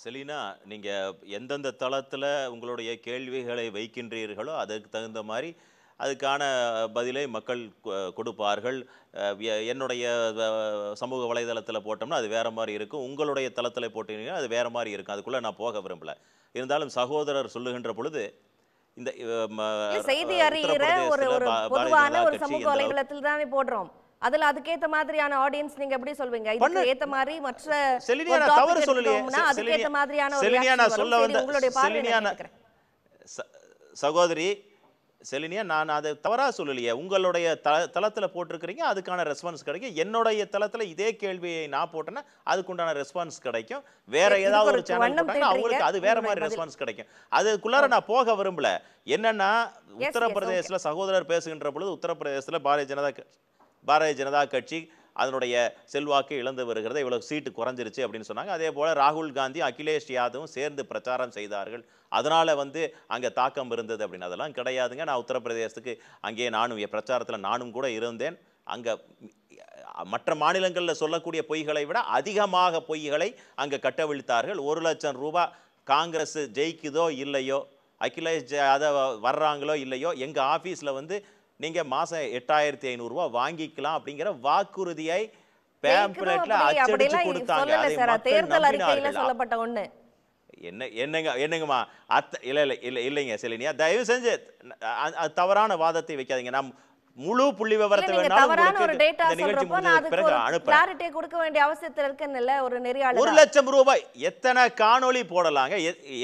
Speaker 4: செலினா நீங்கள் எந்தெந்த தளத்தில் உங்களுடைய கேள்விகளை வைக்கின்றீர்களோ அதற்கு தகுந்த மாதிரி அதுக்கான பதிலை மக்கள் கொடுப்பார்கள் என்னுடைய சமூக வலைதளத்தில் போட்டோம்னா அது வேறு மாதிரி இருக்கும் உங்களுடைய தளத்தில் போட்டீங்கன்னா அது வேறு மாதிரி இருக்கும் அதுக்குள்ளே நான் போக விரும்பலை இருந்தாலும் சகோதரர் சொல்லுகின்ற பொழுது இந்த செய்தி அறிகிற ஒரு பொதுவான ஒரு சமூக வலைதளத்தில்
Speaker 2: தானே போடுறோம் அதுல அதுக்கேத்த மாதிரியான ஆடியன்ஸ் நீங்க எப்படி சொல்வீங்க இதுக்கு ஏத்த மாதிரி மற்ற செலினியா நான் தவறு சொல்லலையே அதுக்கேத்த மாதிரியான செலினியா நான் சொல்ல வந்த உங்களுடைய செலினியா
Speaker 4: சகோதரி செலினியா நான் அதை தவறா சொல்லலையே உங்களுடைய தளத்துல தளத்தில் போட்டிருக்கிறீங்க அதுக்கான ரெஸ்பான்ஸ் கிடைக்கும் என்னுடைய தளத்தில் இதே கேள்வியை நான் போட்டேன்னா அதுக்குண்டான ரெஸ்பான்ஸ் கிடைக்கும் வேற ஏதாவது ஒரு சேனல் அவங்களுக்கு அது வேற மாதிரி ரெஸ்பான்ஸ் கிடைக்கும் அதுக்குள்ளார நான் போக விரும்பல என்னன்னா உத்தரப்பிரதேசத்தில் சகோதரர் பேசுகின்ற பொழுது உத்தரப்பிரதேசத்தில் பாரதிய ஜனதா பாரதிய ஜனதா கட்சி அதனுடைய செல்வாக்கு இழந்து வருகிறது இவ்வளோ சீட்டு குறைஞ்சிருச்சு அப்படின்னு சொன்னாங்க அதே போல் ராகுல் காந்தி அகிலேஷ் யாதவும் சேர்ந்து பிரச்சாரம் செய்தார்கள் அதனால் வந்து அங்கே தாக்கம் இருந்தது அப்படின்னு அதெல்லாம் கிடையாதுங்க நான் உத்தரப்பிரதேசத்துக்கு அங்கே நானும் என் பிரச்சாரத்தில் நானும் கூட இருந்தேன் அங்கே மற்ற மாநிலங்களில் சொல்லக்கூடிய பொய்களை விட அதிகமாக பொய்களை அங்கே கட்டவிழ்த்தார்கள் ஒரு லட்சம் ரூபாய் காங்கிரஸ் ஜெயிக்குதோ இல்லையோ அகிலேஷ் யாதவ் வர்றாங்களோ இல்லையோ எங்கள் ஆஃபீஸில் வந்து நீங்கள் மாதம் எட்டாயிரத்தி ஐநூறுரூவா வாங்கிக்கலாம் அப்படிங்கிற வாக்குறுதியை பேம்ப்ளெட்ல அச்சடிச்சு கொடுத்தாங்க அதை தேர்தல்
Speaker 2: சொல்லப்பட்ட
Speaker 4: என்ன என்னங்க என்னங்கம்மா அத்த இல்லை இல்லை இல்லை இல்லைங்க செலினியா தயவு செஞ்சு தவறான வாதத்தை வைக்காதீங்க நான் முழு புள்ளி விவரத்தை ஒரு
Speaker 2: கொடுக்க வேண்டிய ஒரு
Speaker 4: லட்சம் ரூபாய் எத்தனை காணொளி போடலாங்க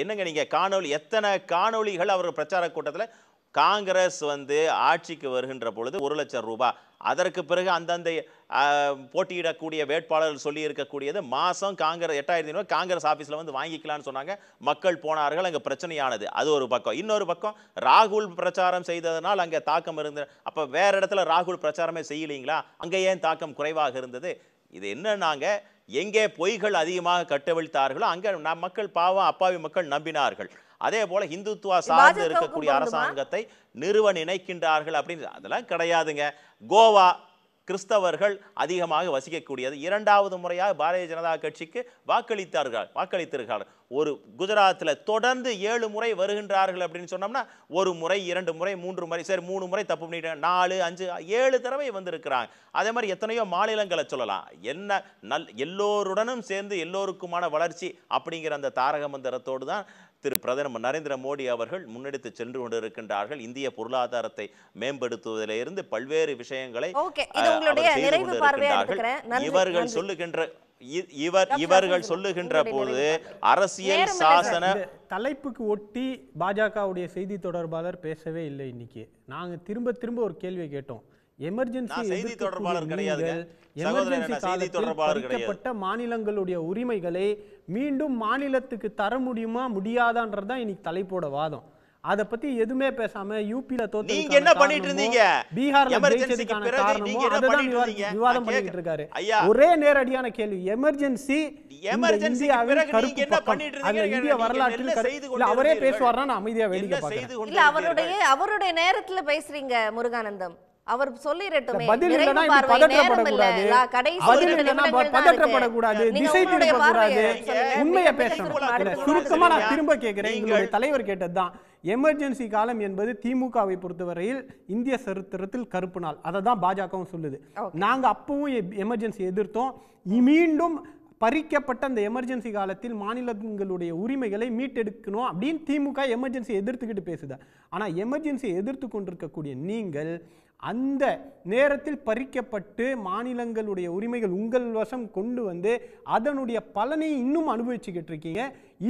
Speaker 4: என்னங்க நீங்க காணொளி எத்தனை காணொளிகள் அவர் பிரச்சார கூட்டத்துல காங்கிரஸ் வந்து ஆட்சிக்கு வருகின்ற பொழுது ஒரு லட்சம் ரூபாய் அதற்கு பிறகு அந்தந்த போட்டியிடக்கூடிய வேட்பாளர்கள் சொல்லி இருக்கக்கூடியது மாதம் காங்கிரஸ் எட்டாயிரத்தி ஐநூறு காங்கிரஸ் ஆஃபீஸில் வந்து வாங்கிக்கலாம்னு சொன்னாங்க மக்கள் போனார்கள் அங்கே பிரச்சனையானது அது ஒரு பக்கம் இன்னொரு பக்கம் ராகுல் பிரச்சாரம் செய்ததுனால் அங்கே தாக்கம் இருந்தது அப்போ வேறு இடத்துல ராகுல் பிரச்சாரமே செய்யலைங்களா அங்கே ஏன் தாக்கம் குறைவாக இருந்தது இது என்ன நாங்கள் எங்கே பொய்கள் அதிகமாக கட்டவிழ்த்தார்களோ அங்கே மக்கள் பாவம் அப்பாவி மக்கள் நம்பினார்கள் அதே போல இந்துத்துவா சார்ந்து இருக்கக்கூடிய அரசாங்கத்தை நிறுவ நினைக்கின்றார்கள் அப்படின்னு அதெல்லாம் கிடையாதுங்க கோவா கிறிஸ்தவர்கள் அதிகமாக வசிக்கக்கூடியது இரண்டாவது முறையாக பாரதிய ஜனதா கட்சிக்கு வாக்களித்தார்கள் வாக்களித்திருக்கிறார்கள் ஒரு குஜராத்தில் தொடர்ந்து ஏழு முறை வருகின்றார்கள் அப்படின்னு சொன்னோம்னா ஒரு முறை இரண்டு முறை மூன்று முறை சரி மூணு முறை தப்பு பண்ணிட்டு நாலு அஞ்சு ஏழு தடவை வந்திருக்கிறாங்க அதே மாதிரி எத்தனையோ மாநிலங்களை சொல்லலாம் என்ன நல் எல்லோருடனும் சேர்ந்து எல்லோருக்குமான வளர்ச்சி அப்படிங்கிற அந்த தாரக மந்திரத்தோடு தான் திரு பிரதமர் நரேந்திர மோடி அவர்கள் முன்னெடுத்து சென்று கொண்டிருக்கின்றார்கள் இந்திய பொருளாதாரத்தை மேம்படுத்துவதிலிருந்து பல்வேறு விஷயங்களை இவர்கள் சொல்லுகின்ற இவர் இவர்கள் சொல்லுகின்ற போது அரசியல் சாசன
Speaker 5: தலைப்புக்கு ஒட்டி பாஜகவுடைய செய்தி தொடர்பாளர் பேசவே இல்லை இன்னைக்கு நாங்கள் திரும்ப திரும்ப ஒரு கேள்வியை கேட்டோம் எமர்ஜென்சி செய்தி தொடர்பாளர் கிடையாது எமர்ஜென்சி மாநிலங்களுடைய உரிமைகளை மீண்டும் மாநிலத்துக்கு தர முடியுமா முடியாதான்றது தான் இன்னைக்கு தலைப்போட வாதம் அத பத்தி எதுவுமே பேசாம தோத்து நீங்க என்ன பண்ணிட்டு இருந்தீங்க பீகார்ல ஜெயிச்சதுக்கான விவாதம் பண்ணிட்டு இருக்காரு ஒரே நேரடியான கேள்வி எமர்ஜென்சி எமர்ஜென்சி கருப்பு என்ன பண்ணிட்டு இருந்தீங்க இந்திய வரலாற்றில் அவரே பேசுவார்னா நான் அமைதியா வேடிக்கை இல்ல அவருடைய
Speaker 2: அவருடைய நேரத்துல பேசுறீங்க முருகானந்தம் அவர் சொல்லிரட்டுமே பதற்றப்படக்கூடாது
Speaker 5: உண்மையை நான் திரும்ப கேட்கிறேன் எங்களுடைய தலைவர் கேட்டதுதான் எமர்ஜென்சி காலம் என்பது திமுகவை பொறுத்தவரையில் இந்திய சரித்திரத்தில் கருப்பு நாள் அதை தான் பாஜகவும் சொல்லுது நாங்க அப்பவும் எமர்ஜென்சி எதிர்த்தோம் மீண்டும் பறிக்கப்பட்ட அந்த எமர்ஜென்சி காலத்தில் மாநிலங்களுடைய உரிமைகளை மீட்டெடுக்கணும் அப்படின்னு திமுக எமர்ஜென்சி எதிர்த்துக்கிட்டு பேசுது ஆனால் எமர்ஜென்சி எதிர்த்து கொண்டிருக்கக்கூடிய நீங்கள் அந்த நேரத்தில் பறிக்கப்பட்டு மாநிலங்களுடைய உரிமைகள் உங்கள் வசம் கொண்டு வந்து அதனுடைய பலனை இன்னும் அனுபவிச்சுக்கிட்டு இருக்கீங்க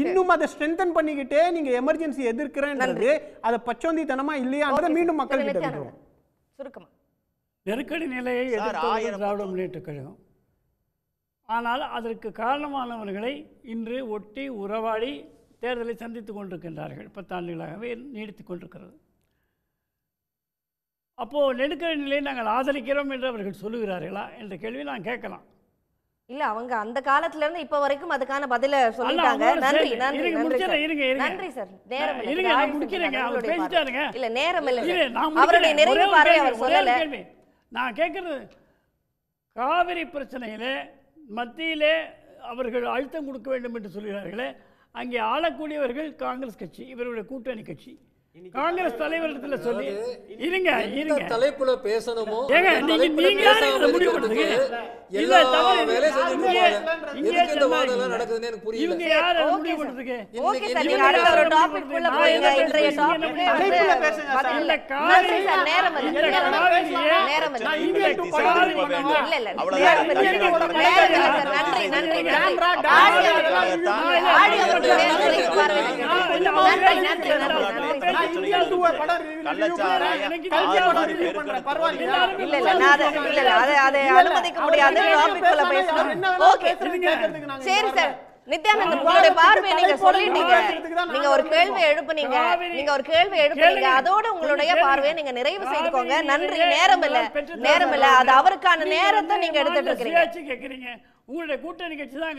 Speaker 5: இன்னும் அதை ஸ்ட்ரென்தன் பண்ணிக்கிட்டே நீங்க எமர்ஜென்சி எதிர்க்கிறேன்றது அதை பச்சோந்தித்தனமா இல்லையா அதை மீண்டும் மக்கள் கிட்ட
Speaker 6: சுருக்கமா நெருக்கடி நிலையை எதிர்த்து திராவிட முன்னேற்ற கழகம் ஆனால் அதற்கு காரணமானவர்களை இன்று ஒட்டி உறவாடி தேர்தலை சந்தித்து கொண்டிருக்கின்றார்கள் பத்தாண்டுகளாகவே நீடித்து கொண்டிருக்கிறது அப்போது நெடுக்க நிலையை நாங்கள் ஆதரிக்கிறோம் என்று அவர்கள் சொல்லுகிறார்களா என்ற கேள்வி நான் கேட்கலாம்
Speaker 2: இல்ல அவங்க அந்த காலத்துல இருந்து இப்ப வரைக்கும் அதுக்கான பதில சொல்லிட்டாங்க நன்றி நன்றி நன்றி நன்றி சார் நேரம் இல்ல நான் முடிக்கிறேங்க அவர் பேசிட்டாருங்க இல்ல நேரம் இல்ல அவருடைய நிறைவு பாரு அவர் சொல்லல
Speaker 6: நான் கேட்கறது காவிரி பிரச்சனையிலே மத்தியிலே அவர்கள் அழுத்தம் கொடுக்க வேண்டும் என்று சொல்கிறார்களே அங்கே ஆளக்கூடியவர்கள் காங்கிரஸ் கட்சி இவருடைய கூட்டணி கட்சி காங்கிரஸ் தலைவரிடத்துல சொல்லி இருங்க இருங்க தலைப்புல பேசணுமோ நீங்க நீங்க முடிவு பண்ணுங்க
Speaker 2: வேலை நடக்குதுன்னு
Speaker 5: நன்றி நன்றி
Speaker 4: அனுமதிக்க
Speaker 2: ஓகே சரி சார் உங்களுடைய பார்வையை நீங்க சொல்லிட்டீங்க நீங்க ஒரு எழுப்புனீங்க நீங்க ஒரு கேள்வி எழுப்புனீங்க அதோட உங்களுடைய பார்வையை நீங்க நிறைவு செய்துக்கோங்க நன்றி நேரம் இல்ல நேரம் இல்ல அது அவருக்கான நேரத்தை நீங்க எடுத்துட்டு
Speaker 6: இருக்கீங்க உங்களுடைய கூட்டணி கட்சி தான்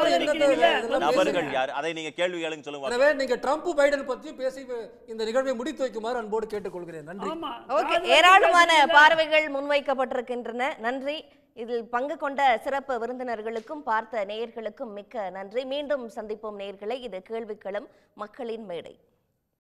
Speaker 6: நபர்கள்
Speaker 4: யார் அதை நீங்க கேள்வி கேளுங்க சொல்லுங்க எனவே
Speaker 3: நீங்க ட்ரம்ப் பைடன் பத்தி பேசி இந்த நிகழ்வை முடித்து வைக்குமாறு அன்போடு கேட்டுக்கொள்கிறேன்
Speaker 6: நன்றி ஓகே ஏராளமான
Speaker 2: பார்வைகள் முன்வைக்கப்பட்டிருக்கின்றன நன்றி இதில் பங்கு கொண்ட சிறப்பு விருந்தினர்களுக்கும் பார்த்த நேயர்களுக்கும் மிக்க நன்றி மீண்டும் சந்திப்போம் நேயர்களை இது கேள்விக்களும் மக்களின் மேடை